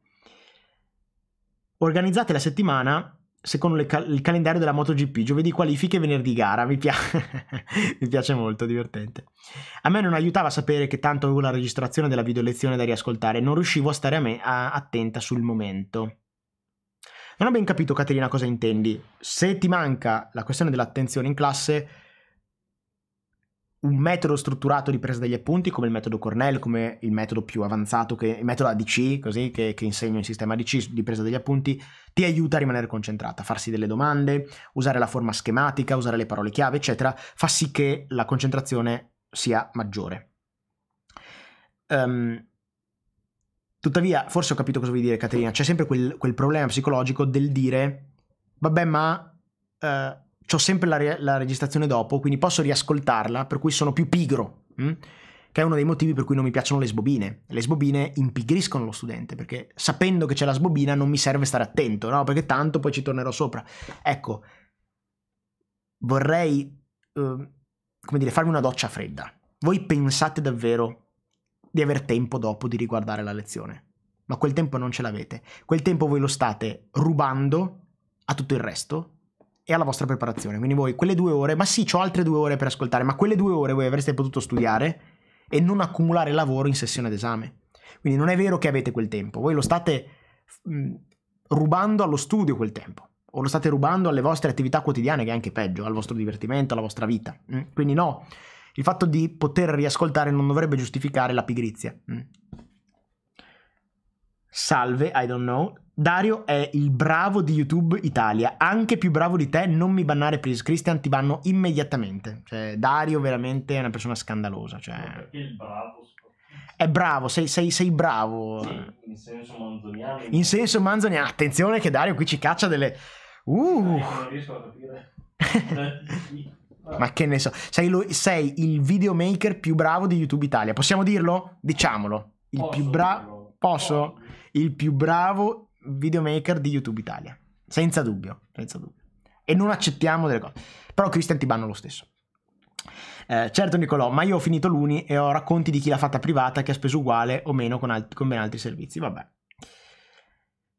Organizzate la settimana secondo cal- il calendario della MotoGP, giovedì qualifiche e venerdì gara, mi, pia- mi, piace molto, divertente. A me non aiutava sapere che tanto avevo la registrazione della videolezione da riascoltare, non riuscivo a stare a me a- attenta sul momento. Non ho ben capito Caterina cosa intendi, se ti manca la questione dell'attenzione in classe un metodo strutturato di presa degli appunti come il metodo Cornell, come il metodo più avanzato, che, il metodo ADC, così, che, che insegno in sistema ADC di presa degli appunti, ti aiuta a rimanere concentrata, farsi delle domande, usare la forma schematica, usare le parole chiave, eccetera, fa sì che la concentrazione sia maggiore. Um, tuttavia, forse ho capito cosa vuoi dire, Caterina, c'è sempre quel, quel problema psicologico del dire, vabbè, ma... Uh, ho sempre la, re- la, registrazione dopo, quindi posso riascoltarla, per cui sono più pigro, mh? Mm? che è uno dei motivi per cui non mi piacciono le sbobine. Le sbobine impigriscono lo studente, perché sapendo che c'è la sbobina non mi serve stare attento, no? Perché tanto poi ci tornerò sopra. Ecco, vorrei, eh, come dire, farmi una doccia fredda. Voi pensate davvero di aver tempo dopo di riguardare la lezione? Ma quel tempo non ce l'avete. Quel tempo voi lo state rubando a tutto il resto e alla vostra preparazione. Quindi voi quelle due ore, ma sì, ho altre due ore per ascoltare, ma quelle due ore voi avreste potuto studiare e non accumulare lavoro in sessione d'esame. Quindi non è vero che avete quel tempo, voi lo state mh, mm, rubando allo studio quel tempo o lo state rubando alle vostre attività quotidiane, che è anche peggio, al vostro divertimento, alla vostra vita. Mm. Quindi no, il fatto di poter riascoltare non dovrebbe giustificare la pigrizia. Mm. Salve, I don't know. Dario è il bravo di YouTube Italia, anche più bravo di te, non mi bannare please, Christian ti banno immediatamente, cioè Dario veramente è una persona scandalosa, cioè... Perché il bravo? È bravo, sei, sei, sei bravo. Sì, in senso manzoniano. In senso manzoniano, attenzione che Dario qui ci caccia delle... Eh, uh! Non riesco a capire. Eh, Ma che ne so, sei, lo, sei, il videomaker più bravo di YouTube Italia, possiamo dirlo? Diciamolo, il Posso più bravo... Posso? il più bravo videomaker di YouTube Italia. Senza dubbio, senza dubbio. E non accettiamo delle cose. Però Christian ti banno lo stesso. Eh, certo Nicolò, ma io ho finito l'Uni e ho racconti di chi l'ha fatta privata che ha speso uguale o meno con, alt- con ben altri servizi. Vabbè.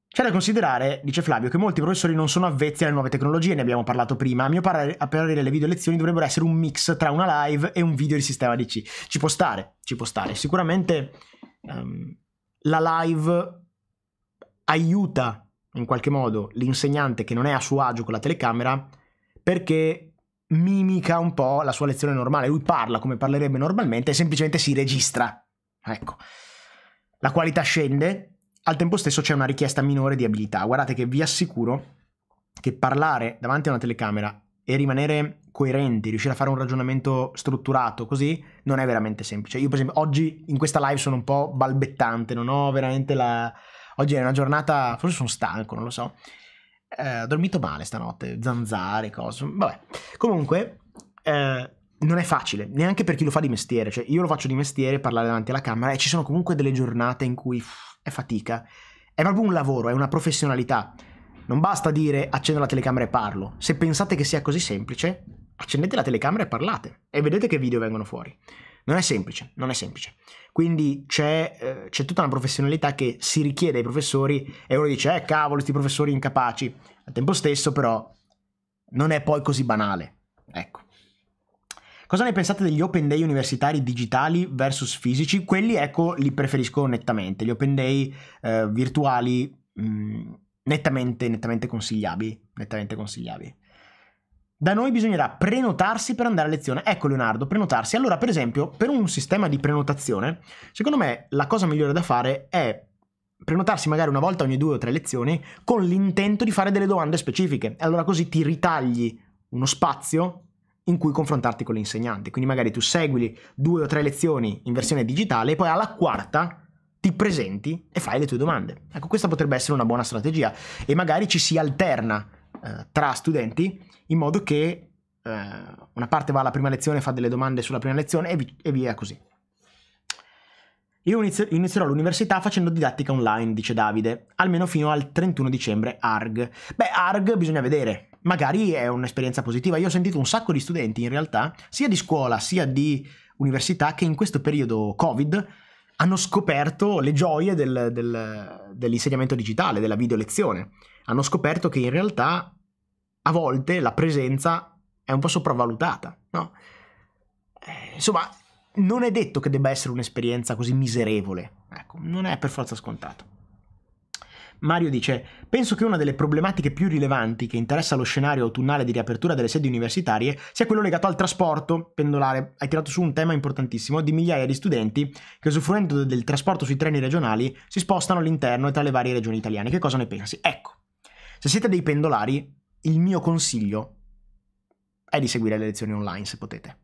C'è da considerare, dice Flavio, che molti professori non sono avvezzi alle nuove tecnologie, ne abbiamo parlato prima. A mio parere, le video lezioni dovrebbero essere un mix tra una live e un video di sistema DC. Ci può stare, ci può stare. Sicuramente um, la live aiuta in qualche modo l'insegnante che non è a suo agio con la telecamera perché mimica un po' la sua lezione normale, lui parla come parlerebbe normalmente e semplicemente si registra. Ecco. La qualità scende, al tempo stesso c'è una richiesta minore di abilità. Guardate che vi assicuro che parlare davanti a una telecamera e rimanere coerenti, riuscire a fare un ragionamento strutturato così non è veramente semplice. Io per esempio oggi in questa live sono un po' balbettante, non ho veramente la, Oggi è una giornata, forse sono stanco, non lo so. Eh, ho dormito male stanotte, zanzare, cose. Vabbè. Comunque, eh, non è facile, neanche per chi lo fa di mestiere. Cioè, io lo faccio di mestiere, parlare davanti alla camera, e ci sono comunque delle giornate in cui pff, è fatica. È proprio un lavoro, è una professionalità. Non basta dire accendo la telecamera e parlo. Se pensate che sia così semplice, accendete la telecamera e parlate e vedete che video vengono fuori. Non è semplice, non è semplice. Quindi c'è, eh, c'è tutta una professionalità che si richiede ai professori e uno dice, eh cavolo, questi professori incapaci. Al tempo stesso però non è poi così banale. Ecco. Cosa ne pensate degli open day universitari digitali versus fisici? Quelli, ecco, li preferisco nettamente. Gli open day eh, virtuali, mh, mm, nettamente, nettamente consigliabili. Nettamente consigliabili. Da noi bisognerà prenotarsi per andare a lezione. Ecco Leonardo, prenotarsi. Allora, per esempio, per un sistema di prenotazione, secondo me la cosa migliore da fare è prenotarsi magari una volta ogni due o tre lezioni con l'intento di fare delle domande specifiche. Allora così ti ritagli uno spazio in cui confrontarti con l'insegnante. Quindi magari tu segui due o tre lezioni in versione digitale e poi alla quarta ti presenti e fai le tue domande. Ecco, questa potrebbe essere una buona strategia e magari ci si alterna eh, tra studenti in modo che eh, una parte va alla prima lezione, fa delle domande sulla prima lezione e, vi- e via così. Io inizio- inizierò l'università facendo didattica online, dice Davide, almeno fino al 31 dicembre ARG. Beh, ARG bisogna vedere, magari è un'esperienza positiva. Io ho sentito un sacco di studenti in realtà, sia di scuola sia di università, che in questo periodo Covid hanno scoperto le gioie del, del, dell'insegnamento digitale, della videolezione. Hanno scoperto che in realtà a volte la presenza è un po' sopravvalutata, no? Eh, insomma, non è detto che debba essere un'esperienza così miserevole, ecco, non è per forza scontato. Mario dice: Penso che una delle problematiche più rilevanti che interessa lo scenario autunnale di riapertura delle sedi universitarie sia quello legato al trasporto pendolare. Hai tirato su un tema importantissimo di migliaia di studenti che, usufruendo del trasporto sui treni regionali, si spostano all'interno e tra le varie regioni italiane. Che cosa ne pensi? Ecco, se siete dei pendolari, il mio consiglio è di seguire le lezioni online se potete.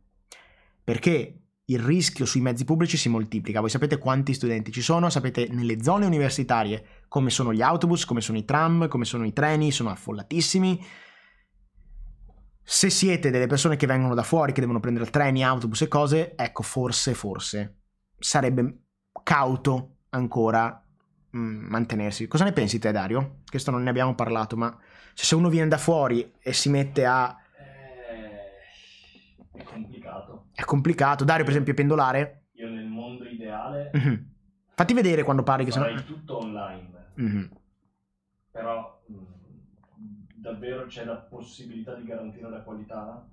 Perché il rischio sui mezzi pubblici si moltiplica. Voi sapete quanti studenti ci sono, sapete nelle zone universitarie come sono gli autobus, come sono i tram, come sono i treni, sono affollatissimi. Se siete delle persone che vengono da fuori, che devono prendere treni, autobus e cose, ecco, forse, forse sarebbe cauto ancora mh, mm, mantenersi. Cosa ne pensi te, Dario? Questo non ne abbiamo parlato, ma cioè, se uno viene da fuori e si mette a... Eh, è complicato. È complicato. Dario, per esempio, è pendolare? Io nel mondo ideale... Mm-hmm. Fatti vedere quando parli che sono... tutto online. Mm-hmm. Però mm, davvero c'è la possibilità di garantire la qualità?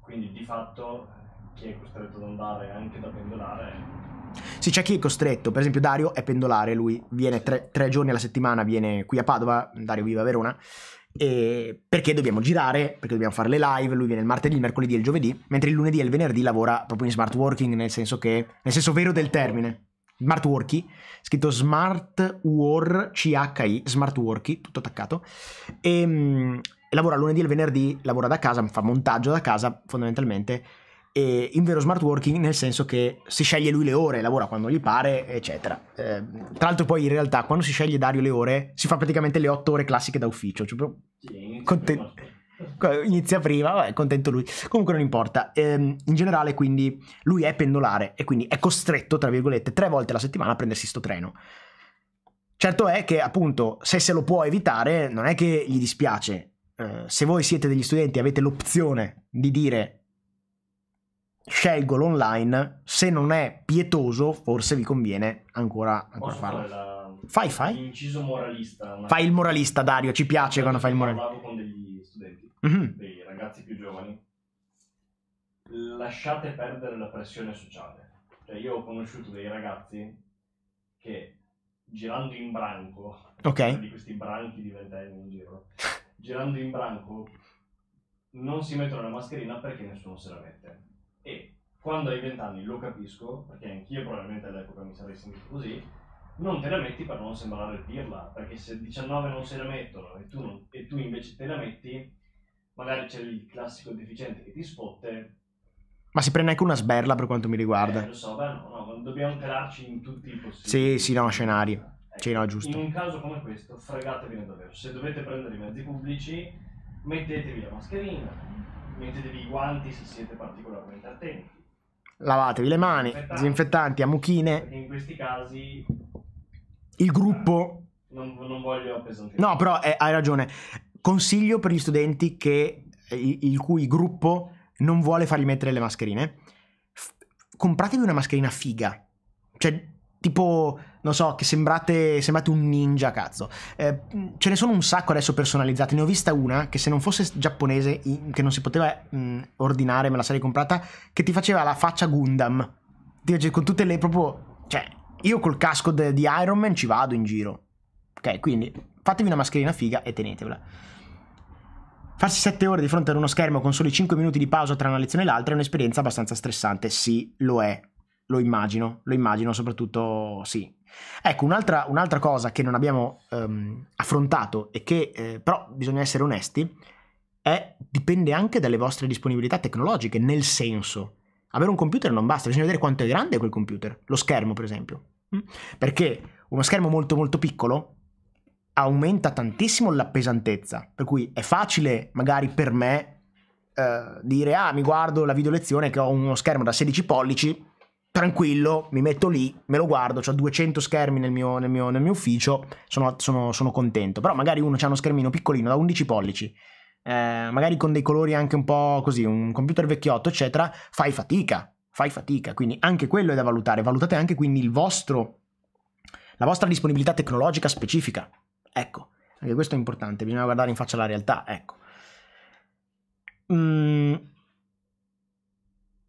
Quindi di fatto chi è costretto ad andare anche da pendolare sì, c'è chi è costretto, per esempio Dario è pendolare, lui viene tre, tre giorni alla settimana, viene qui a Padova, Dario vive a Verona, perché dobbiamo girare, perché dobbiamo fare le live, lui viene il martedì, il mercoledì e il giovedì, mentre il lunedì e il venerdì lavora proprio in smart working, nel senso che, nel senso vero del termine, smart worky, scritto smart war, c-h-i, smart worky, tutto attaccato, e, e mm, lavora lunedì e il venerdì, lavora da casa, fa montaggio da casa fondamentalmente, e in vero smart working nel senso che si sceglie lui le ore, lavora quando gli pare, eccetera. Eh, tra l'altro poi in realtà quando si sceglie Dario le ore si fa praticamente le otto ore classiche da ufficio, cioè sì, conten- inizia prima, vabbè, contento lui. Comunque non importa. Ehm, in generale, quindi, lui è pendolare e quindi è costretto, tra virgolette, tre volte alla settimana a prendersi sto treno. Certo è che, appunto, se se lo può evitare, non è che gli dispiace. Eh, se voi siete degli studenti e avete l'opzione di dire scelgo l'online, se non è pietoso forse vi conviene ancora, ancora farlo. La... Fai, fai. Inciso moralista. Una... Fai il moralista, Dario, ci piace quando fai il moralista. Ho parlato con degli studenti, mm-hmm. dei ragazzi più giovani. Lasciate perdere la pressione sociale. Cioè, io ho conosciuto dei ragazzi che girando in branco, okay. di questi branchi di vent'anni in giro, girando in branco non si mettono la mascherina perché nessuno se la mette e quando hai vent'anni lo capisco, perché anch'io probabilmente all'epoca mi sarei sentito così, non te la metti per non sembrare pirla, perché se 19 non se la mettono e tu, non, e tu invece te la metti, magari c'è il classico deficiente che ti spotte. Ma si prende anche una sberla per quanto mi riguarda. Eh, lo so, beh, no, no, dobbiamo telarci in tutti i possibili. Sì, sì, no, scenari. Ecco, sì, no, giusto. In un caso come questo, fregatevene davvero. Se dovete prendere i mezzi pubblici, mettetevi la mascherina, mettetevi i guanti se siete particolarmente attenti. Lavatevi le mani, disinfettanti, a mucchine. in questi casi... Il gruppo... Eh, non, non voglio appesantire. No, però eh, hai ragione. Consiglio per gli studenti che, eh, il cui gruppo non vuole fargli mettere le mascherine. F- compratevi una mascherina figa. Cioè, tipo, non so, che sembrate, sembrate un ninja, cazzo. Eh, ce ne sono un sacco adesso personalizzate, Ne ho vista una che se non fosse giapponese, che non si poteva mh, mm, ordinare, me la sarei comprata, che ti faceva la faccia Gundam. Con tutte le proprio... Cioè, io col casco de, di Iron Man ci vado in giro. Ok, quindi fatevi una mascherina figa e tenetevela. Farsi 7 ore di fronte ad uno schermo con soli 5 minuti di pausa tra una lezione e l'altra è un'esperienza abbastanza stressante. Sì, lo è lo immagino, lo immagino soprattutto sì. Ecco, un'altra, un'altra cosa che non abbiamo um, affrontato e che eh, però bisogna essere onesti, è, dipende anche dalle vostre disponibilità tecnologiche, nel senso, avere un computer non basta, bisogna vedere quanto è grande quel computer, lo schermo per esempio, mm? perché uno schermo molto molto piccolo aumenta tantissimo la pesantezza, per cui è facile magari per me eh, dire ah mi guardo la video lezione che ho uno schermo da 16 pollici tranquillo, mi metto lì, me lo guardo, ho 200 schermi nel mio, nel mio, nel mio ufficio, sono, sono, sono, contento. Però magari uno ha uno schermino piccolino da 11 pollici, eh, magari con dei colori anche un po' così, un computer vecchiotto, eccetera, fai fatica, fai fatica. Quindi anche quello è da valutare. Valutate anche quindi il vostro, la vostra disponibilità tecnologica specifica. Ecco, anche questo è importante, bisogna guardare in faccia la realtà, ecco. Mm,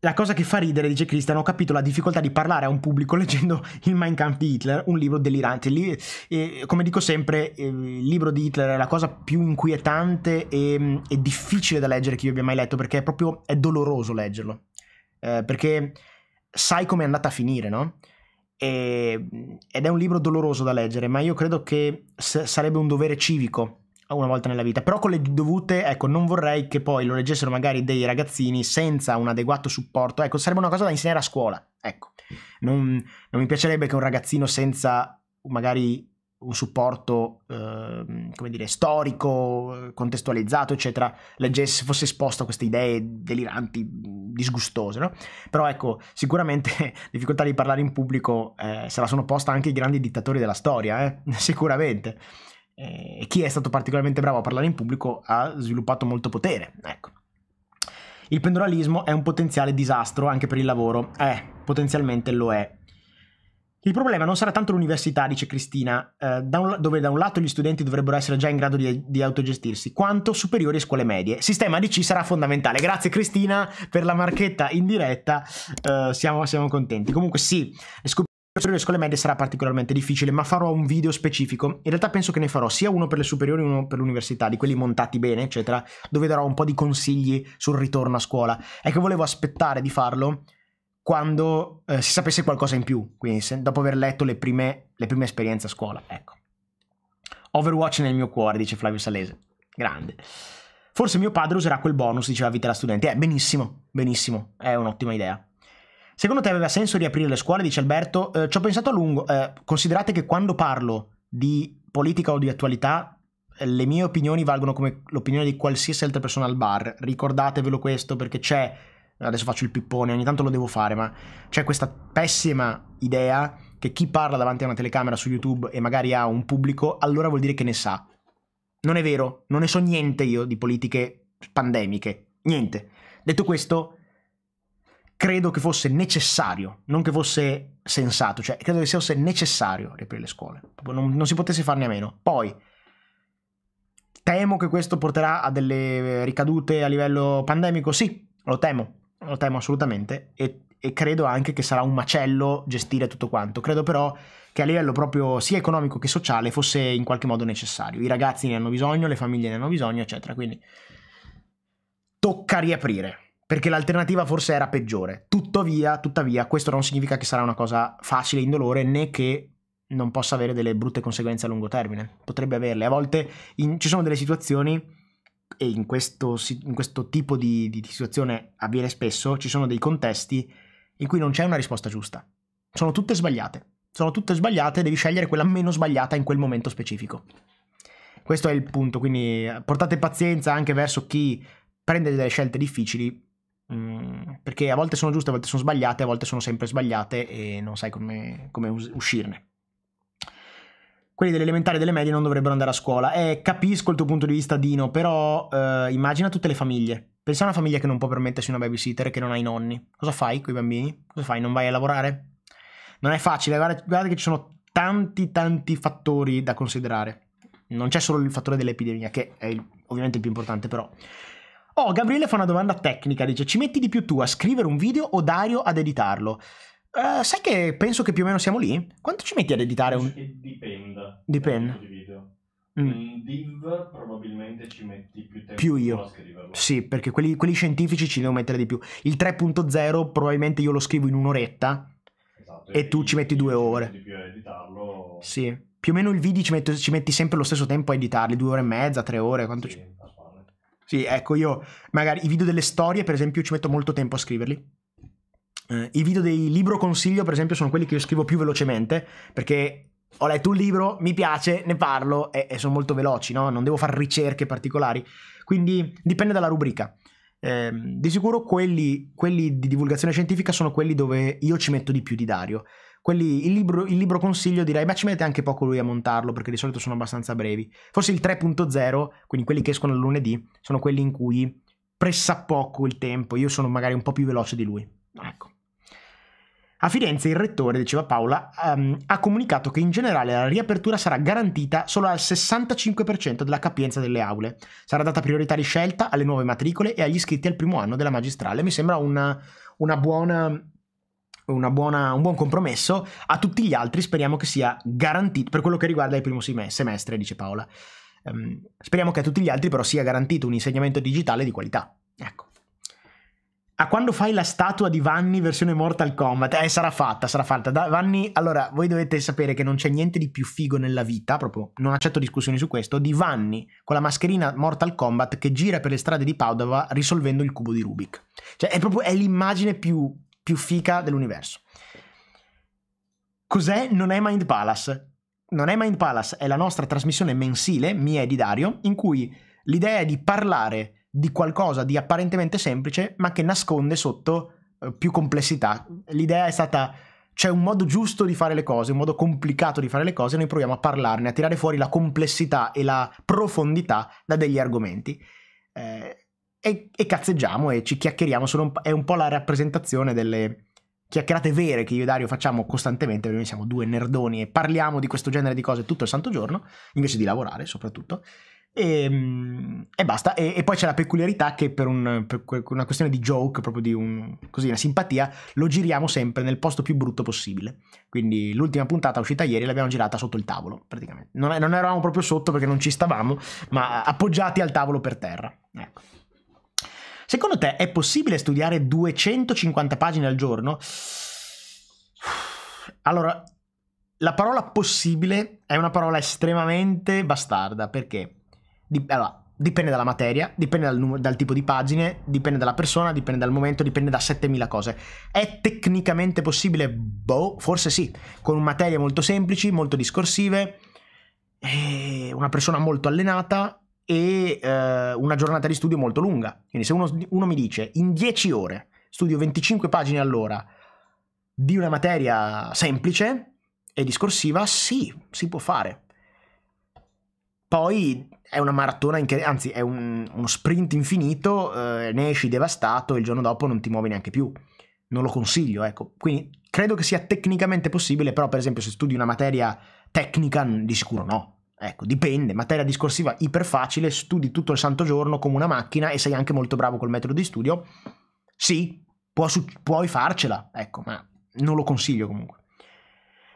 la cosa che fa ridere, dice Christian, ho capito la difficoltà di parlare a un pubblico leggendo il Mein Kampf di Hitler, un libro delirante. Lì, eh, come dico sempre, eh, il libro di Hitler è la cosa più inquietante e, mm, e, difficile da leggere che io abbia mai letto, perché è proprio è doloroso leggerlo. Eh, perché sai come è andata a finire, no? E, mm, ed è un libro doloroso da leggere, ma io credo che s- sarebbe un dovere civico una volta nella vita, però con le dovute, ecco, non vorrei che poi lo leggessero magari dei ragazzini senza un adeguato supporto, ecco, sarebbe una cosa da insegnare a scuola, ecco, non, non mi piacerebbe che un ragazzino senza magari un supporto, eh, come dire, storico, contestualizzato, eccetera, leggesse, fosse esposto a queste idee deliranti, disgustose, no? Però ecco, sicuramente difficoltà di parlare in pubblico eh, se la sono posta anche i grandi dittatori della storia, eh? sicuramente eh, chi è stato particolarmente bravo a parlare in pubblico ha sviluppato molto potere. Ecco. Il pendolalismo è un potenziale disastro anche per il lavoro. Eh, potenzialmente lo è. Il problema non sarà tanto l'università, dice Cristina, eh, da un, dove da un lato gli studenti dovrebbero essere già in grado di, di autogestirsi, quanto superiori e scuole medie. Sistema DC sarà fondamentale. Grazie Cristina per la marchetta in diretta, eh, siamo, siamo, contenti. Comunque sì, superiori con scuole medie sarà particolarmente difficile, ma farò un video specifico. In realtà penso che ne farò sia uno per le superiori, e uno per l'università, di quelli montati bene, eccetera, dove darò un po' di consigli sul ritorno a scuola. È che volevo aspettare di farlo quando eh, si sapesse qualcosa in più, quindi se, dopo aver letto le prime, le prime esperienze a scuola, ecco. Overwatch nel mio cuore, dice Flavio Salese. Grande. Forse mio padre userà quel bonus, diceva Vita da studente. Eh, benissimo, benissimo, è un'ottima idea. Secondo te aveva senso riaprire le scuole? Dice Alberto. Eh, ci ho pensato a lungo. Eh, considerate che quando parlo di politica o di attualità, eh, le mie opinioni valgono come l'opinione di qualsiasi altra persona al bar. Ricordatevelo questo perché c'è. Adesso faccio il pippone, ogni tanto lo devo fare, ma c'è questa pessima idea che chi parla davanti a una telecamera su YouTube e magari ha un pubblico, allora vuol dire che ne sa. Non è vero, non ne so niente io di politiche pandemiche. Niente. Detto questo, credo che fosse necessario, non che fosse sensato, cioè credo che fosse necessario riaprire le scuole, non, non si potesse farne a meno. Poi, temo che questo porterà a delle ricadute a livello pandemico, sì, lo temo, lo temo assolutamente e, e credo anche che sarà un macello gestire tutto quanto, credo però che a livello proprio sia economico che sociale fosse in qualche modo necessario, i ragazzi ne hanno bisogno, le famiglie ne hanno bisogno, eccetera, quindi tocca riaprire perché l'alternativa forse era peggiore. Tuttavia, tuttavia, questo non significa che sarà una cosa facile e indolore, né che non possa avere delle brutte conseguenze a lungo termine. Potrebbe averle. A volte in, ci sono delle situazioni, e in questo, in questo tipo di, di, situazione avviene spesso, ci sono dei contesti in cui non c'è una risposta giusta. Sono tutte sbagliate. Sono tutte sbagliate, devi scegliere quella meno sbagliata in quel momento specifico. Questo è il punto, quindi eh, portate pazienza anche verso chi prende delle scelte difficili Mm. perché a volte sono giuste, a volte sono sbagliate, a volte sono sempre sbagliate e non sai come, come us- uscirne. Quelli delle elementari e delle medie non dovrebbero andare a scuola. Eh, capisco il tuo punto di vista, Dino, però eh, immagina tutte le famiglie. Pensa a una famiglia che non può permettersi una babysitter, che non ha i nonni. Cosa fai con i bambini? Cosa fai? Non vai a lavorare? Non è facile, guarda, guarda che ci sono tanti tanti fattori da considerare. Non c'è solo il fattore dell'epidemia, che è il, ovviamente il più importante, però Oh, Gabriele fa una domanda tecnica, dice ci metti di più tu a scrivere un video o Dario ad editarlo? Uh, sai che penso che più o meno siamo lì? Quanto ci metti ad editare un... Dipende. Dipende. Mm. In div probabilmente ci metti più tempo più io. a scriverlo. Sì, perché quelli, quelli, scientifici ci devo mettere di più. Il 3.0 probabilmente io lo scrivo in un'oretta esatto, e, e tu ci metti due ore. Ci metti Di più a editarlo. Sì, più o meno il video ci, metto, ci, metti sempre lo stesso tempo a editarli, due ore e mezza, tre ore, quanto sì, ci... Sì, ecco, io magari i video delle storie, per esempio, ci metto molto tempo a scriverli. Eh, I video dei libro consiglio, per esempio, sono quelli che io scrivo più velocemente, perché ho letto un libro, mi piace, ne parlo e, e sono molto veloci, no? Non devo fare ricerche particolari. Quindi dipende dalla rubrica. Eh, di sicuro quelli, quelli di divulgazione scientifica sono quelli dove io ci metto di più di Dario. Quelli, il, libro, il, libro, consiglio direi, ma ci mette anche poco lui a montarlo perché di solito sono abbastanza brevi. Forse il 3.0, quindi quelli che escono il lunedì, sono quelli in cui pressa poco il tempo, io sono magari un po' più veloce di lui. Ecco. A Firenze il rettore, diceva Paola, um, ha comunicato che in generale la riapertura sarà garantita solo al 65% della capienza delle aule. Sarà data priorità di scelta alle nuove matricole e agli iscritti al primo anno della magistrale. Mi sembra una, una buona buona, un buon compromesso, a tutti gli altri speriamo che sia garantito, per quello che riguarda il primo semestre, dice Paola. Um, speriamo che a tutti gli altri però sia garantito un insegnamento digitale di qualità. Ecco. A quando fai la statua di Vanni versione Mortal Kombat? Eh, sarà fatta, sarà fatta. Da Vanni, allora, voi dovete sapere che non c'è niente di più figo nella vita, proprio non accetto discussioni su questo, di Vanni con la mascherina Mortal Kombat che gira per le strade di Padova risolvendo il cubo di Rubik. Cioè, è proprio l'immagine più più fica dell'universo. Cos'è Non è Mind Palace? Non è Mind Palace è la nostra trasmissione mensile, mia e di Dario, in cui l'idea è di parlare di qualcosa di apparentemente semplice, ma che nasconde sotto eh, più complessità. L'idea è stata c'è un modo giusto di fare le cose, un modo complicato di fare le cose, e noi proviamo a parlarne, a tirare fuori la complessità e la profondità da degli argomenti. Eh, e, e cazzeggiamo e ci chiacchieriamo, un, è un po' la rappresentazione delle chiacchierate vere che io e Dario facciamo costantemente, noi siamo due nerdoni e parliamo di questo genere di cose tutto il santo giorno, invece di lavorare soprattutto. E, ehm, e, basta. E, e, poi c'è la peculiarità che per, un, per, una questione di joke, proprio di un, così, una simpatia, lo giriamo sempre nel posto più brutto possibile. Quindi l'ultima puntata uscita ieri l'abbiamo girata sotto il tavolo, praticamente. Non, non eravamo proprio sotto perché non ci stavamo, ma appoggiati al tavolo per terra. Ecco. Secondo te è possibile studiare 250 pagine al giorno? Allora, la parola possibile è una parola estremamente bastarda perché dip- allora, dipende dalla materia, dipende dal, num- dal, tipo di pagine, dipende dalla persona, dipende dal momento, dipende da 7000 cose. È tecnicamente possibile? Boh, forse sì, con materie molto semplici, molto discorsive, eh, una persona molto allenata, e eh, una giornata di studio molto lunga. Quindi se uno, uno mi dice in 10 ore studio 25 pagine all'ora di una materia semplice e discorsiva, sì, si può fare. Poi è una maratona, che, anzi è un, uno sprint infinito, eh, ne esci devastato e il giorno dopo non ti muovi neanche più. Non lo consiglio, ecco. Quindi credo che sia tecnicamente possibile, però per esempio se studi una materia tecnica di sicuro no, Ecco, dipende, materia discorsiva iperfacile, studi tutto il santo giorno come una macchina e sei anche molto bravo col metodo di studio. Sì, può, puoi farcela, ecco, ma non lo consiglio comunque.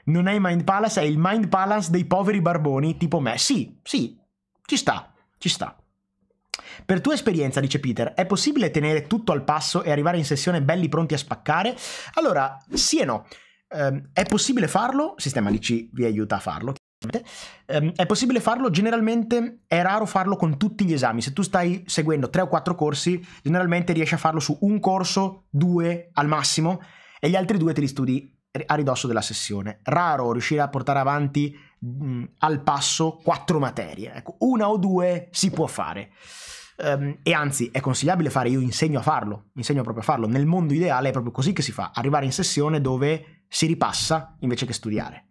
Non è Mind Palace, è il Mind Palace dei poveri barboni tipo me. Sì, sì, ci sta, ci sta. Per tua esperienza, dice Peter, è possibile tenere tutto al passo e arrivare in sessione belli pronti a spaccare? Allora, sì e no. Um, è possibile farlo? Sistema DC vi aiuta a farlo. Ehm, è possibile farlo, generalmente è raro farlo con tutti gli esami, se tu stai seguendo tre o quattro corsi, generalmente riesci a farlo su un corso, due al massimo, e gli altri due te li studi a ridosso della sessione. Raro riuscire a portare avanti mh, al passo quattro materie, ecco, una o due si può fare. Um, e anzi, è consigliabile fare, io insegno a farlo, insegno proprio a farlo. Nel mondo ideale è proprio così che si fa, arrivare in sessione dove si ripassa invece che studiare.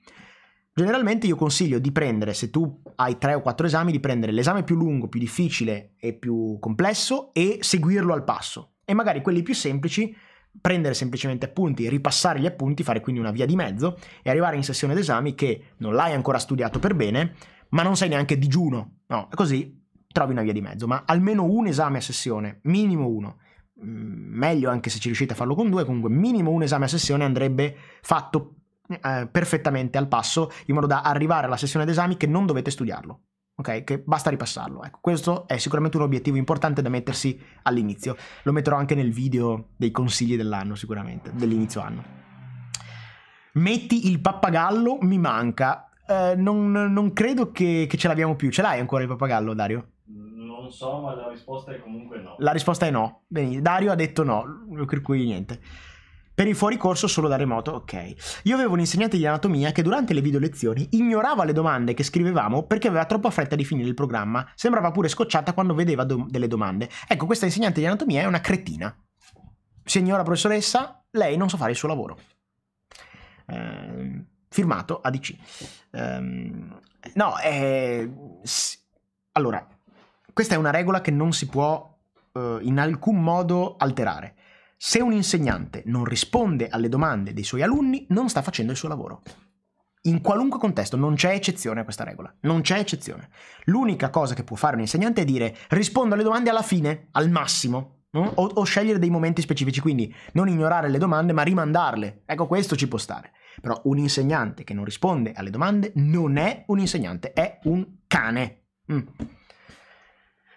Generalmente io consiglio di prendere, se tu hai 3 o 4 esami, di prendere l'esame più lungo, più difficile e più complesso e seguirlo al passo. E magari quelli più semplici, prendere semplicemente appunti, ripassare gli appunti, fare quindi una via di mezzo e arrivare in sessione d'esami che non l'hai ancora studiato per bene, ma non sei neanche digiuno. No, così trovi una via di mezzo, ma almeno un esame a sessione, minimo uno. Mm, meglio anche se ci riuscite a farlo con due, comunque minimo un esame a sessione andrebbe fatto eh, perfettamente al passo in modo da arrivare alla sessione d'esami che non dovete studiarlo. Ok, che basta ripassarlo. Ecco, questo è sicuramente un obiettivo importante da mettersi all'inizio. Lo metterò anche nel video dei consigli dell'anno, sicuramente, dell'inizio anno. Metti il pappagallo, mi manca. Eh, non, non, credo che, che ce l'abbiamo più. Ce l'hai ancora il pappagallo, Dario? Non so, ma la risposta è comunque no. La risposta è no. Bene, Dario ha detto no, per cui niente. Per il fuoricorso solo da remoto, ok. Io avevo un insegnante di anatomia che durante le video lezioni ignorava le domande che scrivevamo perché aveva troppa fretta di finire il programma. Sembrava pure scocciata quando vedeva do- delle domande. Ecco, questa insegnante di anatomia è una cretina. Signora professoressa, lei non sa fare il suo lavoro. Ehm, firmato ADC. Ehm, no, è... Eh, sì. allora, questa è una regola che non si può eh, in alcun modo alterare se un insegnante non risponde alle domande dei suoi alunni, non sta facendo il suo lavoro. In qualunque contesto non c'è eccezione a questa regola, non c'è eccezione. L'unica cosa che può fare un insegnante è dire rispondo alle domande alla fine, al massimo, no? o, o, scegliere dei momenti specifici, quindi non ignorare le domande ma rimandarle. Ecco, questo ci può stare. Però un insegnante che non risponde alle domande non è un insegnante, è un cane. Mm.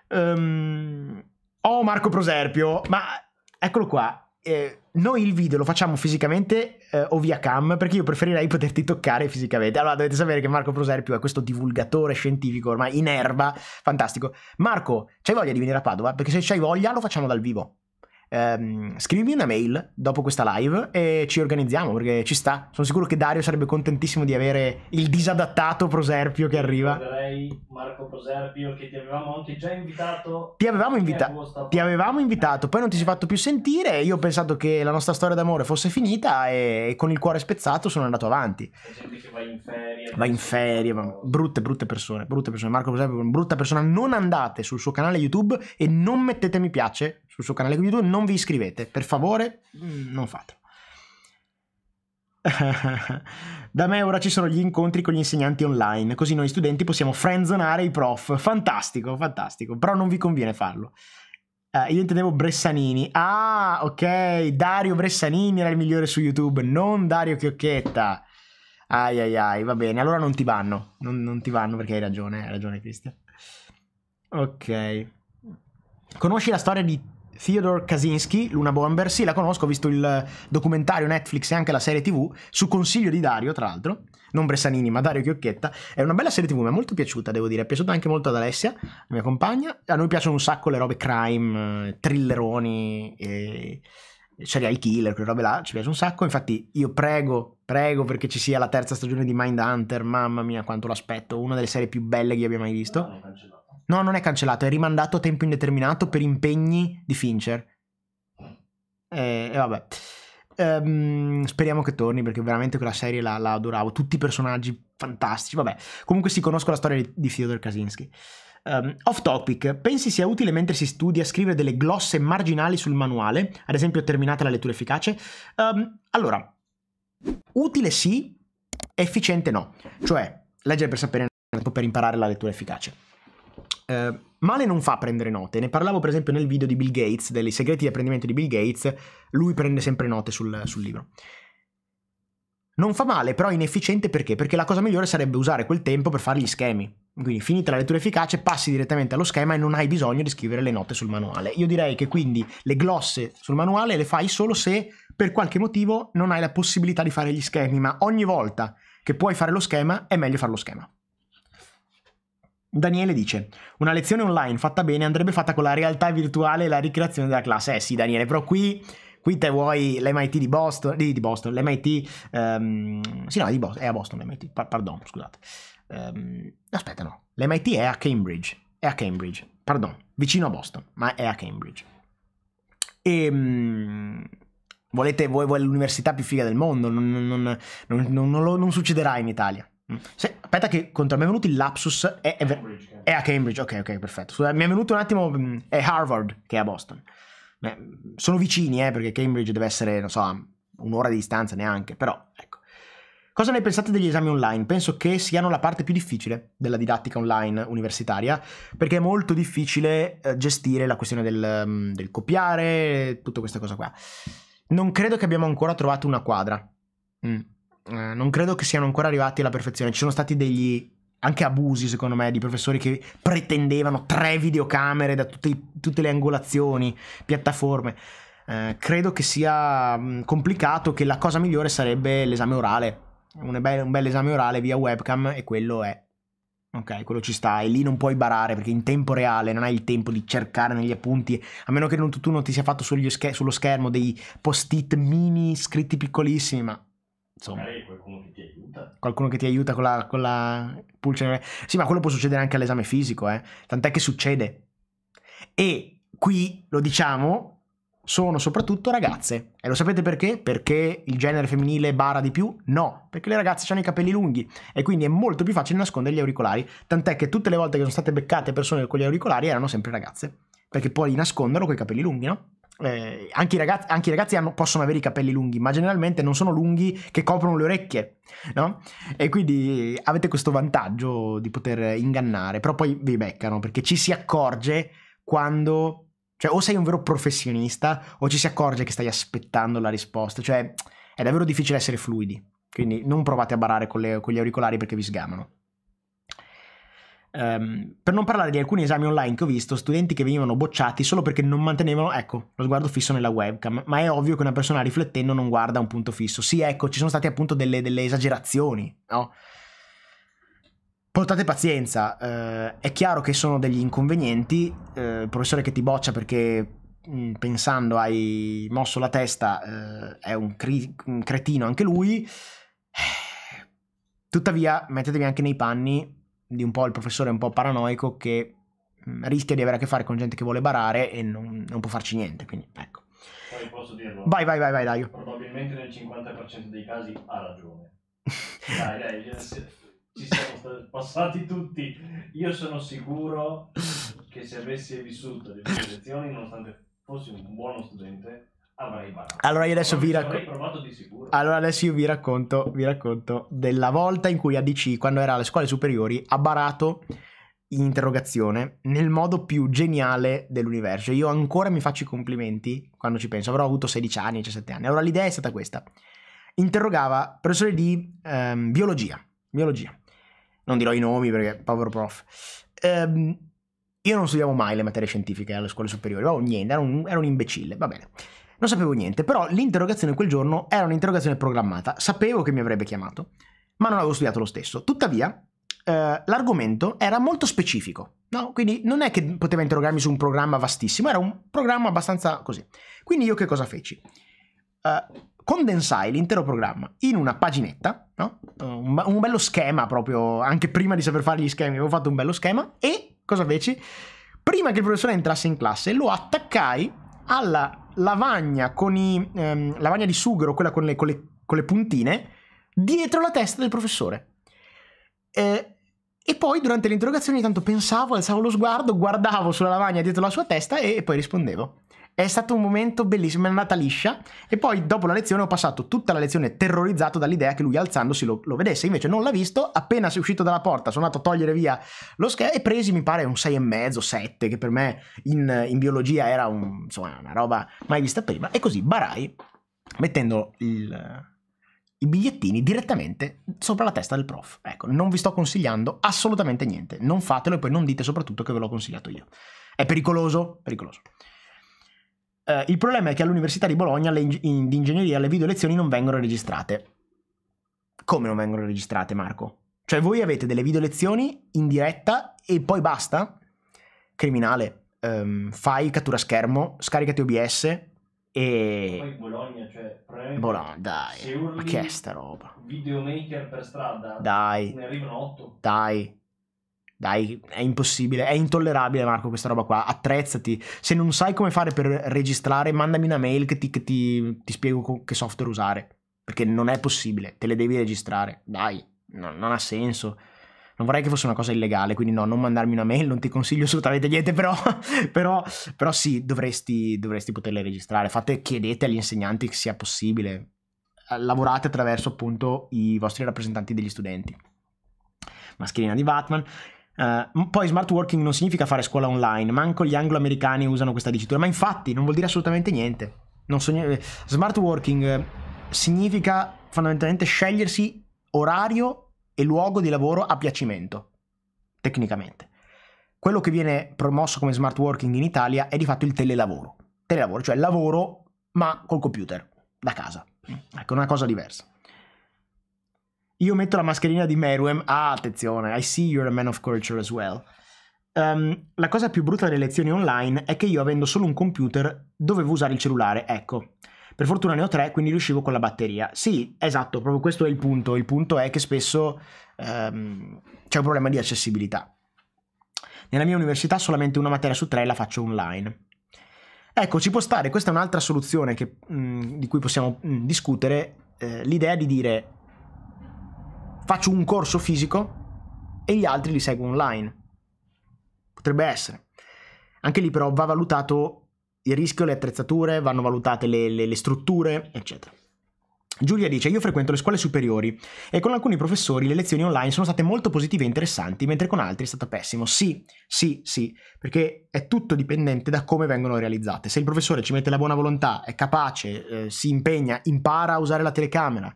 Um... Oh Marco Proserpio, ma Eccolo qua. Eh, noi il video lo facciamo fisicamente eh, o via cam perché io preferirei poterti toccare fisicamente. Allora dovete sapere che Marco Proserpio è questo divulgatore scientifico ormai in erba, fantastico. Marco, c'hai voglia di venire a Padova? Perché se c'hai voglia lo facciamo dal vivo ehm, scrivimi una mail dopo questa live e ci organizziamo perché ci sta. Sono sicuro che Dario sarebbe contentissimo di avere il disadattato Proserpio che arriva. Vorrei Marco Proserpio che ti avevamo anche già invitato. Ti avevamo, invita- ti avevamo invitato, poi non ti sei fatto più sentire. Io ho pensato che la nostra storia d'amore fosse finita e con il cuore spezzato sono andato avanti. La gente che va in ferie. Va in ferie, brutte, brutte persone, brutte persone. Marco Proserpio brutta persona. Non andate sul suo canale YouTube e non mettete mi piace sul suo canale YouTube, non vi iscrivete, per favore, mm, non fatelo. da me ora ci sono gli incontri con gli insegnanti online, così noi studenti possiamo frenzonare i prof. Fantastico, fantastico, però non vi conviene farlo. Uh, io intendevo Bressanini. Ah, ok, Dario Bressanini era il migliore su YouTube, non Dario Chiocchetta. Ai ai ai, va bene, allora non ti vanno, non, non ti vanno perché hai ragione, hai ragione Cristian. Ok. Conosci la storia di Theodore Kaczynski, Luna Bomber, sì la conosco, ho visto il documentario Netflix e anche la serie tv, su consiglio di Dario tra l'altro, non Bressanini ma Dario Chiocchetta, è una bella serie tv, mi è molto piaciuta devo dire, è piaciuta anche molto ad Alessia, la mia compagna, a noi piacciono un sacco le robe crime, eh, thrilleroni, e serial killer, quelle robe là, ci piace un sacco, infatti io prego, prego perché ci sia la terza stagione di Mind Hunter. mamma mia quanto l'aspetto, una delle serie più belle che abbia mai visto. No, non è cancellato, è rimandato a tempo indeterminato per impegni di Fincher. E, e vabbè. Ehm, speriamo che torni perché veramente quella serie la, la, adoravo. Tutti i personaggi fantastici. Vabbè, comunque sì, conosco la storia di, di Theodore Kaczynski. Um, off topic, pensi sia utile mentre si studia scrivere delle glosse marginali sul manuale, ad esempio terminata la lettura efficace? Um, allora, utile sì, efficiente no, cioè leggere per sapere per imparare la lettura efficace. Ehm, male non fa prendere note. Ne parlavo per esempio nel video di Bill Gates, dei segreti di apprendimento di Bill Gates, lui prende sempre note sul, sul libro. Non fa male, però è inefficiente perché? Perché la cosa migliore sarebbe usare quel tempo per fare gli schemi. Quindi finita la lettura efficace passi direttamente allo schema e non hai bisogno di scrivere le note sul manuale. Io direi che quindi le glosse sul manuale le fai solo se per qualche motivo non hai la possibilità di fare gli schemi, ma ogni volta che puoi fare lo schema è meglio fare lo schema. Daniele dice: Una lezione online fatta bene andrebbe fatta con la realtà virtuale e la ricreazione della classe. Eh sì, Daniele, però qui. Qui te vuoi l'MIT di Boston, di, di Boston, l'MIT, um, ehm, sì no, di Boston, è a Boston l'MIT, par- pardon, scusate. Um, aspetta no, l'MIT è a Cambridge, è a Cambridge, pardon, vicino a Boston, ma è a Cambridge. E, um, volete, voi, voi l'università più figa del mondo, non, non, non, non succederà in Italia. Mm. Se, aspetta che contro, mi è venuto il lapsus, è, è, Cambridge, è a Cambridge, ok, ok, perfetto. Scusa, mi è venuto un attimo, mm, è Harvard che è a Boston. Sono vicini, eh, perché Cambridge deve essere, non so, un'ora di distanza neanche, però ecco. Cosa ne pensate degli esami online? Penso che siano la parte più difficile della didattica online universitaria, perché è molto difficile eh, gestire la questione del, mm, del copiare, tutta questa cosa qua. Non credo che abbiamo ancora trovato una quadra. Mm. Eh, non credo che siano ancora arrivati alla perfezione. Ci sono stati degli anche abusi, secondo me, di professori che pretendevano tre videocamere da tutte, tutte le angolazioni, piattaforme. Eh, credo che sia mm, complicato che la cosa migliore sarebbe l'esame orale. Un, be un bel esame orale via webcam e quello è Ok, quello ci sta, e lì non puoi barare perché in tempo reale non hai il tempo di cercare negli appunti, a meno che non tu, tu non ti sia fatto sullo schermo dei post-it mini scritti piccolissimi, ma insomma. Magari qualcuno che ti aiuta. Qualcuno che ti aiuta con la, con la pulce. Sì, ma quello può succedere anche all'esame fisico, eh. Tant'è che succede. E qui lo diciamo, sono soprattutto ragazze. E lo sapete perché? Perché il genere femminile bara di più? No, perché le ragazze hanno i capelli lunghi e quindi è molto più facile nascondere gli auricolari. Tant'è che tutte le volte che sono state beccate persone con gli auricolari erano sempre ragazze. Perché puoi nasconderlo con i capelli lunghi, no? eh, anche, i ragazzi, anche i ragazzi hanno, possono avere i capelli lunghi, ma generalmente non sono lunghi che coprono le orecchie, no? E quindi avete questo vantaggio di poter ingannare, però poi vi beccano perché ci si accorge quando... Cioè, o sei un vero professionista o ci si accorge che stai aspettando la risposta. Cioè, è davvero difficile essere fluidi. Quindi non provate a barare con, le, con gli auricolari perché vi sgamano. Um, per non parlare di alcuni esami online che ho visto, studenti che venivano bocciati solo perché non mantenevano, ecco, lo sguardo fisso nella webcam, ma è ovvio che una persona riflettendo non guarda un punto fisso. Sì, ecco, ci sono state appunto delle, delle esagerazioni, no? Portate pazienza, uh, è chiaro che sono degli inconvenienti, uh, il professore che ti boccia perché mh, mm, pensando hai mosso la testa uh, è un, cri- un cretino anche lui. Tuttavia, mettetevi anche nei panni di un po' il professore un po' paranoico che mm, rischia di avere a che fare con gente che vuole barare e non, non può farci niente, quindi ecco. Poi posso dirlo? Vai, vai, vai, vai, Dario. Probabilmente nel 50% dei casi ha ragione. dai, dai, ci siamo passati tutti. Io sono sicuro che se avessi vissuto le mie lezioni, nonostante fossi un buono studente, allora io adesso vi racconto. Allora adesso io vi racconto, vi racconto della volta in cui ADC, quando era alle scuole superiori, ha barato in interrogazione nel modo più geniale dell'universo. Io ancora mi faccio i complimenti quando ci penso. Avrò avuto 16 anni, 17 anni. Allora l'idea è stata questa. Interrogava professore di ehm, biologia. Biologia. Non dirò i nomi perché povero prof. Ehm, io non studiavo mai le materie scientifiche alle scuole superiori. Oh, niente, ero un, ero un imbecille. Va bene. Non sapevo niente, però l'interrogazione quel giorno era un'interrogazione programmata, sapevo che mi avrebbe chiamato, ma non avevo studiato lo stesso. Tuttavia, eh, l'argomento era molto specifico, no? quindi non è che poteva interrogarmi su un programma vastissimo, era un programma abbastanza così. Quindi io che cosa feci? Eh, condensai l'intero programma in una paginetta, no? un, un bello schema proprio, anche prima di saper fare gli schemi, avevo fatto un bello schema e cosa feci? Prima che il professore entrasse in classe lo attaccai alla lavagna, con i, ehm, lavagna di sughero, quella con le, con, le, con le, puntine, dietro la testa del professore. Eh, e poi durante l'interrogazione ogni tanto pensavo, alzavo lo sguardo, guardavo sulla lavagna dietro la sua testa e, e poi rispondevo. È stato un momento bellissimo, è andata liscia e poi dopo la lezione ho passato tutta la lezione terrorizzato dall'idea che lui alzandosi lo, lo vedesse, invece non l'ha visto, appena si è uscito dalla porta sono andato a togliere via lo schermo e presi mi pare un 6,5, 7 che per me in, in biologia era un, insomma, una roba mai vista prima e così barai mettendo il, i bigliettini direttamente sopra la testa del prof. Ecco, non vi sto consigliando assolutamente niente. Non fatelo e poi non dite soprattutto che ve l'ho consigliato io. È pericoloso, pericoloso. Eh, il problema è che all'Università di Bologna di in, ingegneria le video lezioni non vengono registrate. Come non vengono registrate, Marco? Cioè, voi avete delle video lezioni in diretta e poi basta? Criminale. Um, fai cattura schermo, scaricati OBS e... Poi Bologna, cioè... Bologna, dai. Ma che è sta roba? Videomaker per strada. Dai. Ne arrivano 8. Dai. Dai, è impossibile, è intollerabile Marco questa roba qua, attrezzati. Se non sai come fare per registrare, mandami una mail che ti, che ti, ti spiego che software usare. Perché non è possibile, te le devi registrare. Dai, no, non ha senso. Non vorrei che fosse una cosa illegale, quindi no, non mandarmi una mail, non ti consiglio assolutamente niente, però, però, però sì, dovresti, dovresti poterle registrare. Fate, chiedete agli insegnanti che sia possibile. Lavorate attraverso appunto i vostri rappresentanti degli studenti. Mascherina di Batman. Eh, poi smart working non significa fare scuola online, manco gli anglo-americani usano questa dicitura, ma infatti non vuol dire assolutamente niente. So eh, smart working eh, significa fondamentalmente scegliersi orario e luogo di lavoro a piacimento, tecnicamente. Quello che viene promosso come smart working in Italia è di fatto il telelavoro. Telelavoro, cioè lavoro ma col computer, da casa. Ecco, una cosa diversa. Io metto la mascherina di Meruem. Ah, attenzione, I see you're a man of culture as well. Um, la cosa più brutta delle lezioni online è che io, avendo solo un computer, dovevo usare il cellulare, ecco. Per fortuna ne ho tre, quindi riuscivo con la batteria. Sì, esatto, proprio questo è il punto. Il punto è che spesso um, c'è un problema di accessibilità. Nella mia università solamente una materia su tre la faccio online. Ecco, ci può stare, questa è un'altra soluzione che, mh, di cui possiamo mh, discutere, eh, l'idea di dire faccio un corso fisico e gli altri li seguo online. Potrebbe essere. Anche lì però va valutato il rischio, le attrezzature, vanno valutate le, le, le strutture, eccetera. Giulia dice, io frequento le scuole superiori e con alcuni professori le lezioni online sono state molto positive e interessanti, mentre con altri è stata pessimo. Sì, sì, sì, perché è tutto dipendente da come vengono realizzate. Se il professore ci mette la buona volontà, è capace, eh, si impegna, impara a usare la telecamera,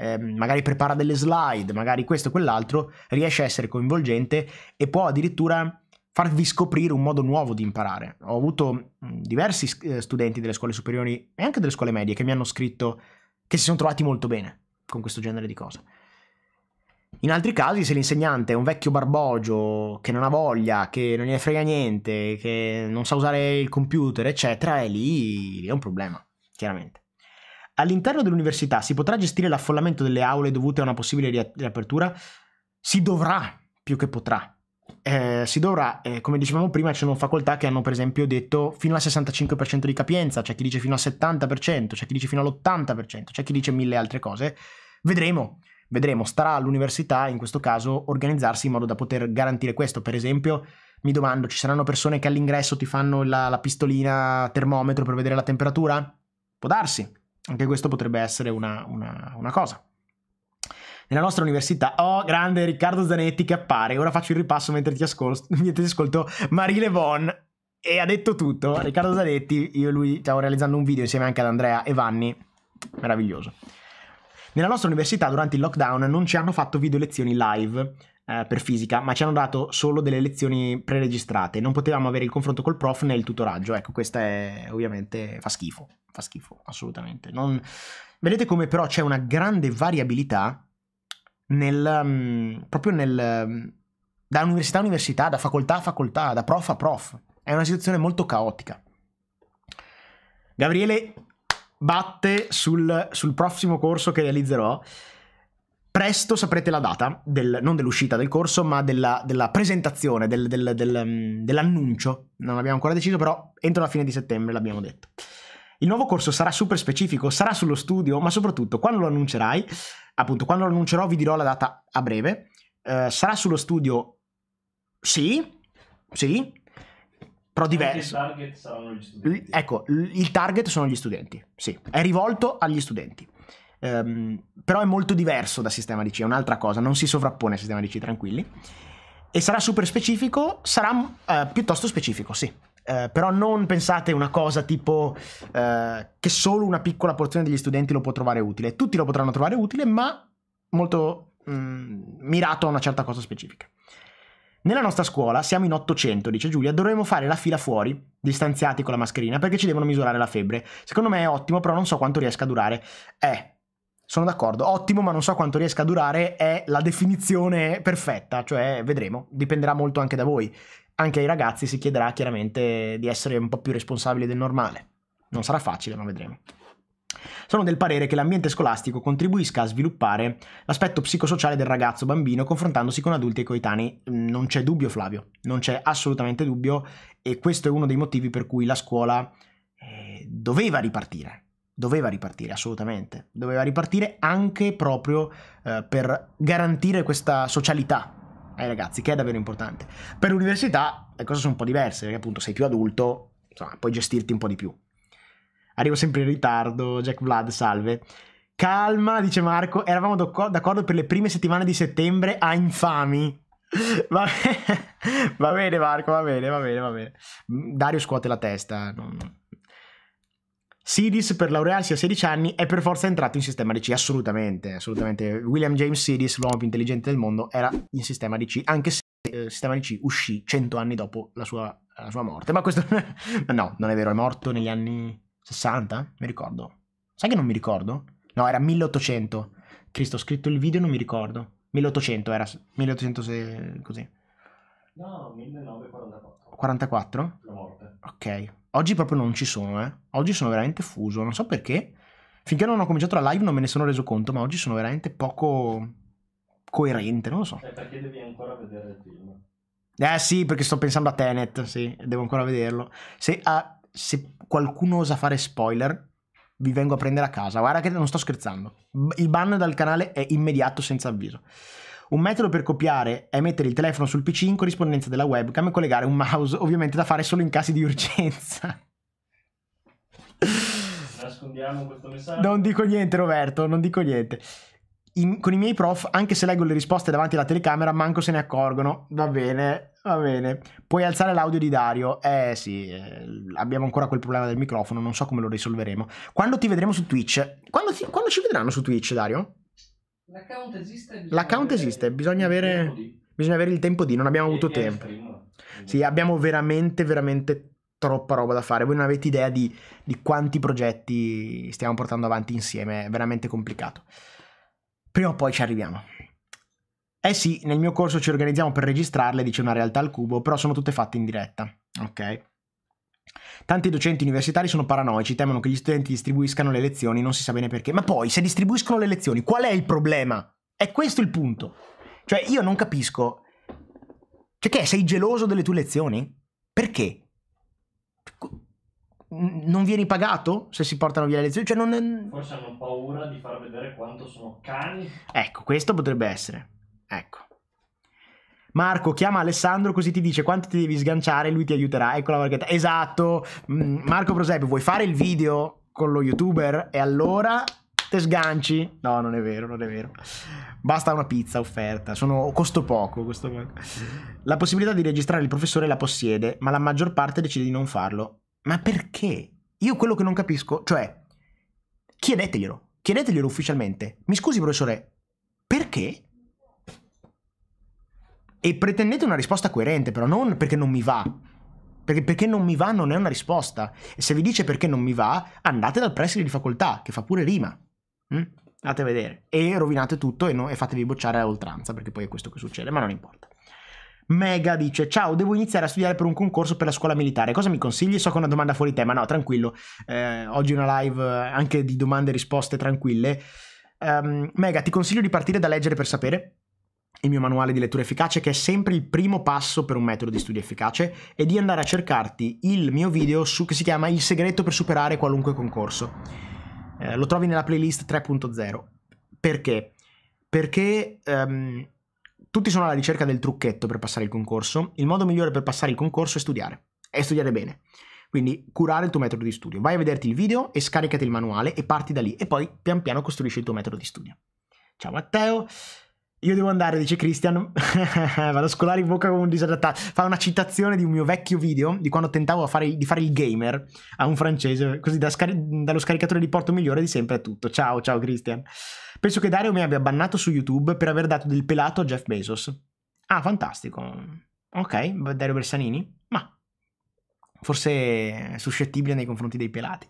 eh, magari prepara delle slide, magari questo o quell'altro, riesce a essere coinvolgente e può addirittura farvi scoprire un modo nuovo di imparare. Ho avuto diversi eh, studenti delle scuole superiori e anche delle scuole medie che mi hanno scritto che si sono trovati molto bene con questo genere di cose. In altri casi, se l'insegnante è un vecchio barbogio che non ha voglia, che non gliene frega niente, che non sa usare il computer, eccetera, è lì è un problema, chiaramente. All'interno dell'università si potrà gestire l'affollamento delle aule dovute a una possibile ri- riapertura? Si dovrà, più che potrà. Eh, si dovrà, eh, come dicevamo prima, ci sono facoltà che hanno per esempio detto fino al 65% di capienza, c'è chi dice fino al 70%, c'è chi dice fino all'80%, c'è chi dice mille altre cose. Vedremo, vedremo, starà all'università in questo caso organizzarsi in modo da poter garantire questo. Per esempio, mi domando, ci saranno persone che all'ingresso ti fanno la, la pistolina termometro per vedere la temperatura? Può darsi, anche questo potrebbe essere una, una, una cosa nella nostra università. Oh, grande Riccardo Zanetti che appare. Ora faccio il ripasso mentre ti, ascolto, mentre ti ascolto Marie Levon. E ha detto tutto. Riccardo Zanetti, io e lui stiamo realizzando un video insieme anche ad Andrea e Vanni. Meraviglioso. Nella nostra università durante il lockdown non ci hanno fatto video lezioni live, eh, per fisica, ma ci hanno dato solo delle lezioni preregistrate, non potevamo avere il confronto col prof né il tutoraggio, ecco questa è ovviamente fa schifo, fa schifo assolutamente. Non... Vedete come però c'è una grande variabilità nel, um, proprio nel, um, da università a università, da facoltà a facoltà, da prof a prof. È una situazione molto caotica. Gabriele batte sul, sul prossimo corso che realizzerò. Presto saprete la data, del, non dell'uscita del corso, ma della, della presentazione, del, del, mm, dell'annuncio. Non abbiamo ancora deciso, però entro la fine di settembre l'abbiamo detto. Il nuovo corso sarà super specifico, sarà sullo studio, ma soprattutto quando lo annuncerai, appunto quando lo annuncerò vi dirò la data a breve, eh, sarà sullo studio sì, sì, però diverso. Il target saranno gli studenti. L- ecco, l- il target sono gli studenti, sì, è rivolto agli studenti. Um, però è molto diverso da sistema DC, è un'altra cosa, non si sovrappone al sistema DC, tranquilli. E sarà super specifico, sarà uh, piuttosto specifico, sì. Uh, però non pensate una cosa tipo uh, che solo una piccola porzione degli studenti lo può trovare utile. Tutti lo potranno trovare utile, ma molto um, mirato a una certa cosa specifica. Nella nostra scuola siamo in 800, dice Giulia, dovremmo fare la fila fuori, distanziati con la mascherina, perché ci devono misurare la febbre. Secondo me è ottimo, però non so quanto riesca a durare. Eh, sono d'accordo, ottimo, ma non so quanto riesca a durare, è la definizione perfetta, cioè vedremo, dipenderà molto anche da voi. Anche ai ragazzi si chiederà chiaramente di essere un po' più responsabili del normale. Non sarà facile, ma vedremo. Sono del parere che l'ambiente scolastico contribuisca a sviluppare l'aspetto psicosociale del ragazzo bambino confrontandosi con adulti e coetanei. Mm, non c'è dubbio, Flavio, non c'è assolutamente dubbio e questo è uno dei motivi per cui la scuola eh, doveva ripartire doveva ripartire assolutamente, doveva ripartire anche proprio eh, per garantire questa socialità ai ragazzi, che è davvero importante. Per l'università le cose sono un po' diverse, perché appunto sei più adulto, insomma, puoi gestirti un po' di più. Arrivo sempre in ritardo, Jack Vlad, salve. Calma, dice Marco, eravamo d'accordo per le prime settimane di settembre a infami. Va bene, va bene Marco, va bene, va bene, va bene. Dario scuote la testa, non Sidis per laurearsi a 16 anni è per forza entrato in sistema DC, assolutamente, assolutamente. William James Sidis, l'uomo più intelligente del mondo, era in sistema DC, anche se il eh, sistema DC uscì 100 anni dopo la sua, la sua morte. Ma questo no, non è vero, è morto negli anni 60, mi ricordo. Sai che non mi ricordo? No, era 1800. Cristo, ho scritto il video, non mi ricordo. 1800 era, 1800 se... così. No, 1944. 44? La morte. Ok, Oggi proprio non ci sono, eh. Oggi sono veramente fuso, non so perché. Finché non ho cominciato la live non me ne sono reso conto, ma oggi sono veramente poco coerente, non lo so. Eh, perché devi ancora vedere il film. Eh sì, perché sto pensando a Tenet, sì, devo ancora vederlo. Se, ah, se qualcuno osa fare spoiler, vi vengo a prendere a casa. Guarda che non sto scherzando. Il ban dal canale è immediato senza avviso. Un metodo per copiare è mettere il telefono sul PC in corrispondenza della webcam e collegare un mouse, ovviamente da fare solo in casi di urgenza. Nascondiamo questo messaggio. Non dico niente, Roberto, non dico niente. In, con i miei prof, anche se leggo le risposte davanti alla telecamera, manco se ne accorgono. Va bene, va bene. Puoi alzare l'audio di Dario? Eh sì, eh, abbiamo ancora quel problema del microfono, non so come lo risolveremo. Quando ti vedremo su Twitch? Quando, ti, quando ci vedranno su Twitch, Dario? L'account esiste? L'account esiste, bisogna avere, bisogna avere, il tempo di, non abbiamo avuto tempo. Sì, abbiamo veramente, veramente troppa roba da fare. Voi non avete idea di, di quanti progetti stiamo portando avanti insieme, è veramente complicato. Prima o poi ci arriviamo. Eh sì, nel mio corso ci organizziamo per registrarle, dice una realtà al cubo, però sono tutte fatte in diretta. Ok. Tanti docenti universitari sono paranoici, temono che gli studenti distribuiscano le lezioni, non si sa bene perché. Ma poi, se distribuiscono le lezioni, qual è il problema? È questo il punto. Cioè, io non capisco. Cioè, che sei geloso delle tue lezioni? Perché? Non vieni pagato se si portano via le lezioni? Cioè, non Forse hanno paura di far vedere quanto sono cani. Ecco, questo potrebbe essere. Ecco. Marco chiama Alessandro così ti dice quanto ti devi sganciare, e lui ti aiuterà. Ecco la marchetta. Esatto. Mm, Marco Prosepio, vuoi fare il video con lo youtuber? E allora te sganci? No, non è vero, non è vero. Basta una pizza offerta, Sono, costo poco, costo poco. La possibilità di registrare il professore la possiede, ma la maggior parte decide di non farlo. Ma perché? Io quello che non capisco, cioè, chiedeteglielo, chiedeteglielo ufficialmente. Mi scusi professore, perché? E pretendete una risposta coerente, però non perché non mi va. Perché, perché non mi va non è una risposta. E se vi dice perché non mi va, andate dal preside di facoltà, che fa pure rima. Mm? Andate a vedere. E rovinate tutto e, no, e fatevi bocciare a oltranza, perché poi è questo che succede, ma non importa. Mega dice: Ciao, devo iniziare a studiare per un concorso per la scuola militare. Cosa mi consigli? So che è una domanda fuori tema. No, tranquillo. Eh, oggi una live eh, anche di domande e risposte tranquille. Um, Mega, ti consiglio di partire da leggere per sapere il mio manuale di lettura efficace che è sempre il primo passo per un metodo di studio efficace e di andare a cercarti il mio video su, che si chiama Il segreto per superare qualunque concorso. Eh, lo trovi nella playlist 3.0. Perché? Perché um, tutti sono alla ricerca del trucchetto per passare il concorso. Il modo migliore per passare il concorso è studiare. è studiare bene. Quindi curare il tuo metodo di studio. Vai a vederti il video e scaricati il manuale e parti da lì. E poi pian piano costruisci il tuo metodo di studio. Ciao Matteo. Io devo andare, dice Christian. Vado a scolare in bocca come un disadattato. Fa una citazione di un mio vecchio video di quando tentavo fare, di fare il gamer a un francese, così da scar dallo scaricatore di porto migliore di sempre è tutto. Ciao, ciao Christian. Penso che Dario mi abbia bannato su YouTube per aver dato del pelato a Jeff Bezos. Ah, fantastico. Ok, Dario Bersanini. Ma forse è suscettibile nei confronti dei pelati.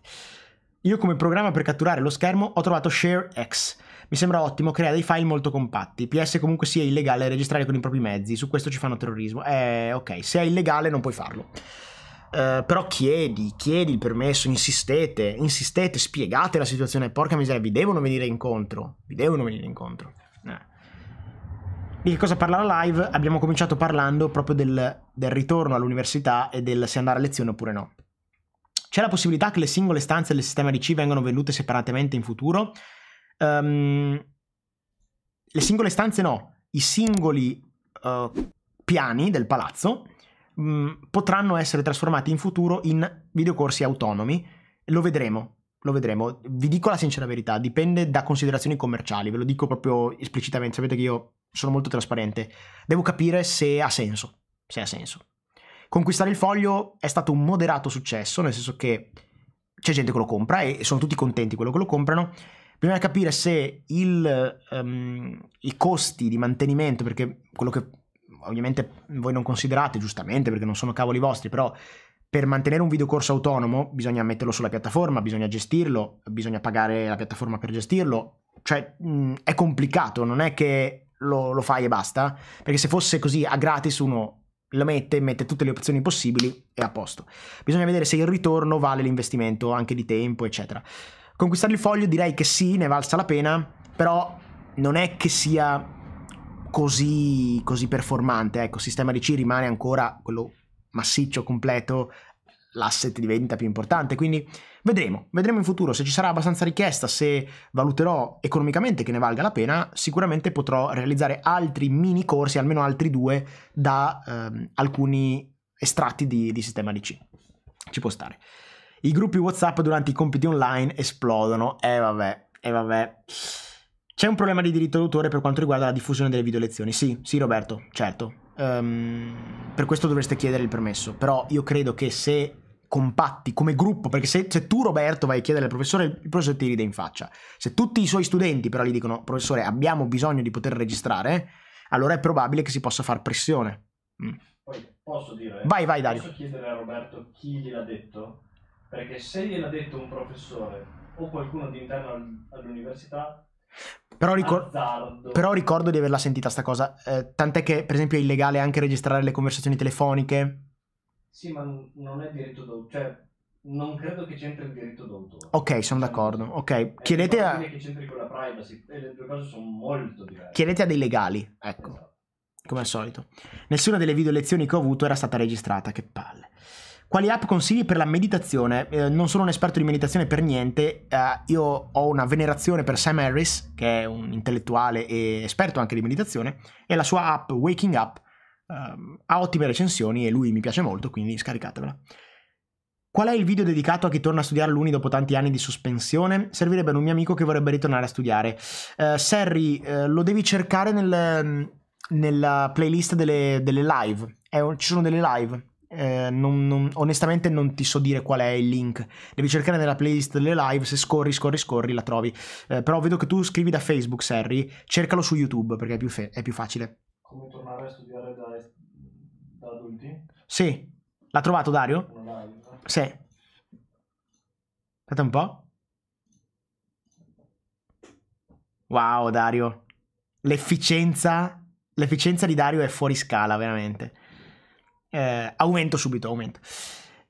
Io come programma per catturare lo schermo ho trovato ShareX mi sembra ottimo, crea dei file molto compatti. PS comunque sia illegale registrare con i propri mezzi, su questo ci fanno terrorismo. Eh, ok, se è illegale non puoi farlo. Uh, però chiedi, chiedi il permesso, insistete, insistete, spiegate la situazione. Porca miseria, vi devono venire incontro. Vi devono venire incontro. Eh. Di che cosa parla la live? Abbiamo cominciato parlando proprio del, del ritorno all'università e del se andare a lezione oppure no. C'è la possibilità che le singole stanze del sistema RC vengano vendute separatamente in futuro? Um, le singole stanze no, i singoli uh, piani del palazzo um, potranno essere trasformati in futuro in videocorsi autonomi. Lo vedremo, lo vedremo. Vi dico la sincera verità, dipende da considerazioni commerciali, ve lo dico proprio esplicitamente, sapete che io sono molto trasparente. Devo capire se ha senso, se ha senso. Conquistare il foglio è stato un moderato successo, nel senso che c'è gente che lo compra e sono tutti contenti quello che lo comprano Bisogna capire se il, um, i costi di mantenimento, perché quello che ovviamente voi non considerate, giustamente perché non sono cavoli vostri, però per mantenere un videocorso autonomo bisogna metterlo sulla piattaforma, bisogna gestirlo, bisogna pagare la piattaforma per gestirlo, cioè mh, è complicato, non è che lo, lo, fai e basta, perché se fosse così a gratis uno lo mette, mette tutte le opzioni possibili e a posto. Bisogna vedere se il ritorno vale l'investimento anche di tempo, eccetera. Conquistare il foglio direi che sì, ne valsa la pena, però non è che sia così, così performante. Ecco, sistema RC rimane ancora quello massiccio, completo, l'asset diventa più importante. Quindi vedremo, vedremo in futuro se ci sarà abbastanza richiesta, se valuterò economicamente che ne valga la pena, sicuramente potrò realizzare altri mini corsi, almeno altri due, da ehm, alcuni estratti di, di sistema DC. Ci può stare. I gruppi WhatsApp durante i compiti online esplodono. E eh, vabbè, e eh, vabbè. C'è un problema di diritto d'autore per quanto riguarda la diffusione delle video lezioni. Sì, sì, Roberto, certo. Um, per questo dovreste chiedere il permesso. Però io credo che se compatti come gruppo, perché se, se, tu Roberto vai a chiedere al professore, il professore ti ride in faccia. Se tutti i suoi studenti però gli dicono professore abbiamo bisogno di poter registrare, allora è probabile che si possa far pressione. Mm. Poi posso dire... Vai, vai eh, Dario. Posso chiedere a Roberto chi gliel'ha detto? Perché se gliel'ha detto un professore o qualcuno di interno all'università, però, ricor- però, ricordo di averla sentita sta cosa. Eh, tant'è che, per esempio, è illegale anche registrare le conversazioni telefoniche. Sì, ma non è diritto d'autore. Cioè, non credo che c'entri il diritto d'autore. Ok, sono d'accordo. Ok, chiedete a... che c'entri con la privacy. E le due cose sono molto diverse. Chiedete a dei legali, ecco. Esatto. Come al solito. Nessuna delle video lezioni che ho avuto era stata registrata, che palle. Quali app consigli per la meditazione? Eh, non sono un esperto di meditazione per niente, eh, io ho una venerazione per Sam Harris, che è un intellettuale e esperto anche di meditazione, e la sua app Waking Up eh, ha ottime recensioni e lui mi piace molto, quindi scaricatevela. Qual è il video dedicato a chi torna a studiare l'Uni dopo tanti anni di sospensione? Servirebbe ad un mio amico che vorrebbe ritornare a studiare. Uh, eh, Serry, uh, eh, lo devi cercare nel, mm, nella playlist delle, delle live. Un, ci sono delle live eh, non, non, onestamente non ti so dire qual è il link. Devi cercare nella playlist delle live, se scorri, scorri, scorri, la trovi. Eh, però vedo che tu scrivi da Facebook, Serry, cercalo su YouTube perché è più, fe- è più, facile. Come tornare a studiare da, da adulti? Sì. L'ha trovato Dario? Eh. Sì. Aspetta un po'. Wow, Dario. L'efficienza, l'efficienza di Dario è fuori scala, veramente. Eh, aumento subito, aumento.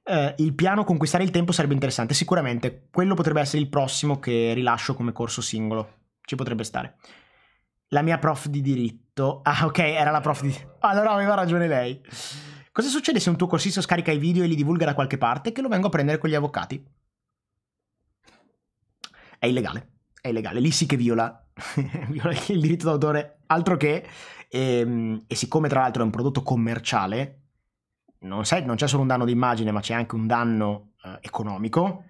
Eh, il piano Conquistare il tempo sarebbe interessante, sicuramente. Quello potrebbe essere il prossimo che rilascio come corso singolo. Ci potrebbe stare. La mia prof di diritto. Ah, ok, era la prof di. Allora aveva ragione lei. Cosa succede se un tuo corsista scarica i video e li divulga da qualche parte che lo vengo a prendere con gli avvocati? È illegale. È illegale. Lì sì che viola, viola il diritto d'autore. Altro che. Ehm, e siccome tra l'altro è un prodotto commerciale, non, sai, non c'è solo un danno di immagine, ma c'è anche un danno eh, economico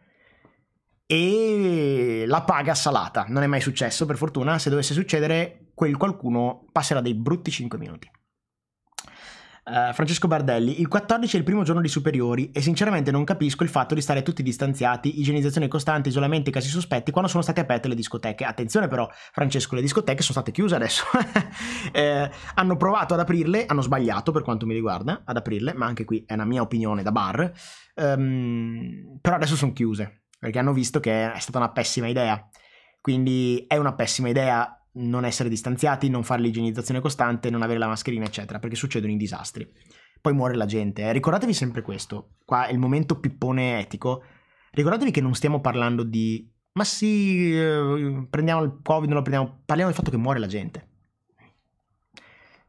e la paga salata. Non è mai successo, per fortuna, se dovesse succedere, quel qualcuno passerà dei brutti 5 minuti. Eh, Francesco Bardelli, il 14 è il primo giorno di superiori e sinceramente non capisco il fatto di stare tutti distanziati, igienizzazione costante, isolamento e casi sospetti quando sono state aperte le discoteche. Attenzione però, Francesco, le discoteche sono state chiuse adesso. eh, hanno provato ad aprirle, hanno sbagliato per quanto mi riguarda ad aprirle, ma anche qui è una mia opinione da bar. Um, però adesso sono chiuse perché hanno visto che è stata una pessima idea. Quindi è una pessima idea non essere distanziati, non fare l'igienizzazione costante, non avere la mascherina, eccetera, perché succedono i disastri. Poi muore la gente. Eh. Ricordatevi sempre questo, qua è il momento pippone etico. Ricordatevi che non stiamo parlando di ma sì, eh, prendiamo il Covid, non lo prendiamo, parliamo del fatto che muore la gente.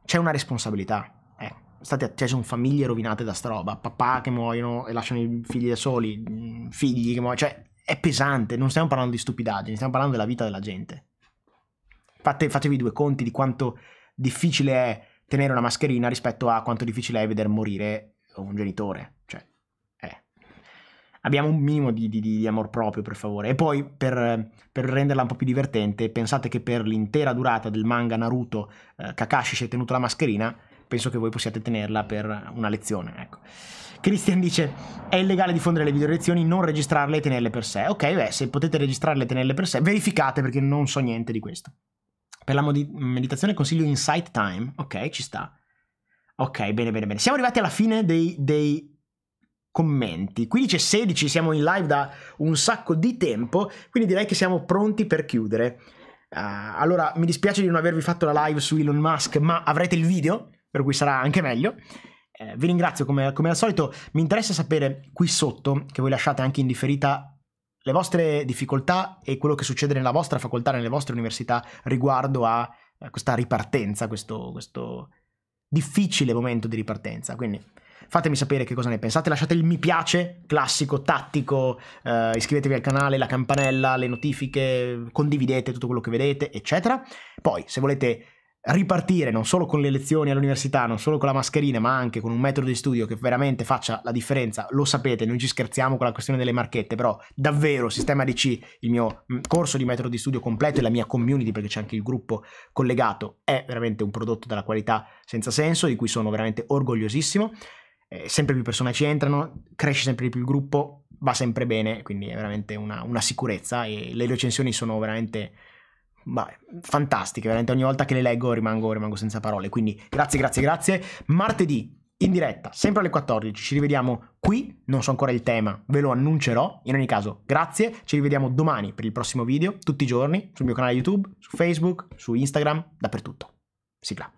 C'è una responsabilità. Eh, state, cioè, sono famiglie rovinate da sta roba, papà che muoiono e lasciano i figli da soli, mm, figli che muoiono, cioè è pesante, non stiamo parlando di stupidaggini, stiamo parlando della vita della gente. Fate, fatevi due conti di quanto difficile è tenere una mascherina rispetto a quanto difficile è veder morire un genitore. Cioè, eh. Abbiamo un minimo di, di, di amor proprio, per favore. E poi, per, per, renderla un po' più divertente, pensate che per l'intera durata del manga Naruto eh, Kakashi si è tenuto la mascherina, penso che voi possiate tenerla per una lezione, ecco. Christian dice, è illegale diffondere le video lezioni, non registrarle e tenerle per sé. Ok, beh, se potete registrarle e tenerle per sé, verificate perché non so niente di questo. Per la mod- meditazione consiglio Insight Time. Ok, ci sta. Ok, bene, bene, bene. Siamo arrivati alla fine dei, dei commenti. 16, siamo in live da un sacco di tempo, quindi direi che siamo pronti per chiudere. Uh, allora, mi dispiace di non avervi fatto la live su Elon Musk, ma avrete il video, per cui sarà anche meglio. Eh, vi ringrazio come, come al solito, mi interessa sapere qui sotto, che voi lasciate anche in differita le vostre difficoltà e quello che succede nella vostra facoltà, nelle vostre università riguardo a eh, questa ripartenza, questo, questo difficile momento di ripartenza. Quindi fatemi sapere che cosa ne pensate, lasciate il mi piace, classico, tattico, eh, iscrivetevi al canale, la campanella, le notifiche, condividete tutto quello che vedete, eccetera. Poi se volete ripartire non solo con le lezioni all'università, non solo con la mascherina, ma anche con un metodo di studio che veramente faccia la differenza. Lo sapete, non ci scherziamo con la questione delle marchette, però davvero Sistema DC, il mio mm, corso di metodo di studio completo e la mia community, perché c'è anche il gruppo collegato, è veramente un prodotto dalla qualità senza senso, di cui sono veramente orgogliosissimo. Eh, sempre più persone ci entrano, cresce sempre di più il gruppo, va sempre bene, quindi è veramente una, una sicurezza e le recensioni sono veramente ma, fantastiche, veramente ogni volta che le leggo rimango, rimango senza parole. Quindi grazie, grazie, grazie. Martedì in diretta, sempre alle 14, ci rivediamo qui, non so ancora il tema, ve lo annuncerò. In ogni caso, grazie, ci rivediamo domani per il prossimo video, tutti i giorni, sul mio canale YouTube, su Facebook, su Instagram, dappertutto. Sigla.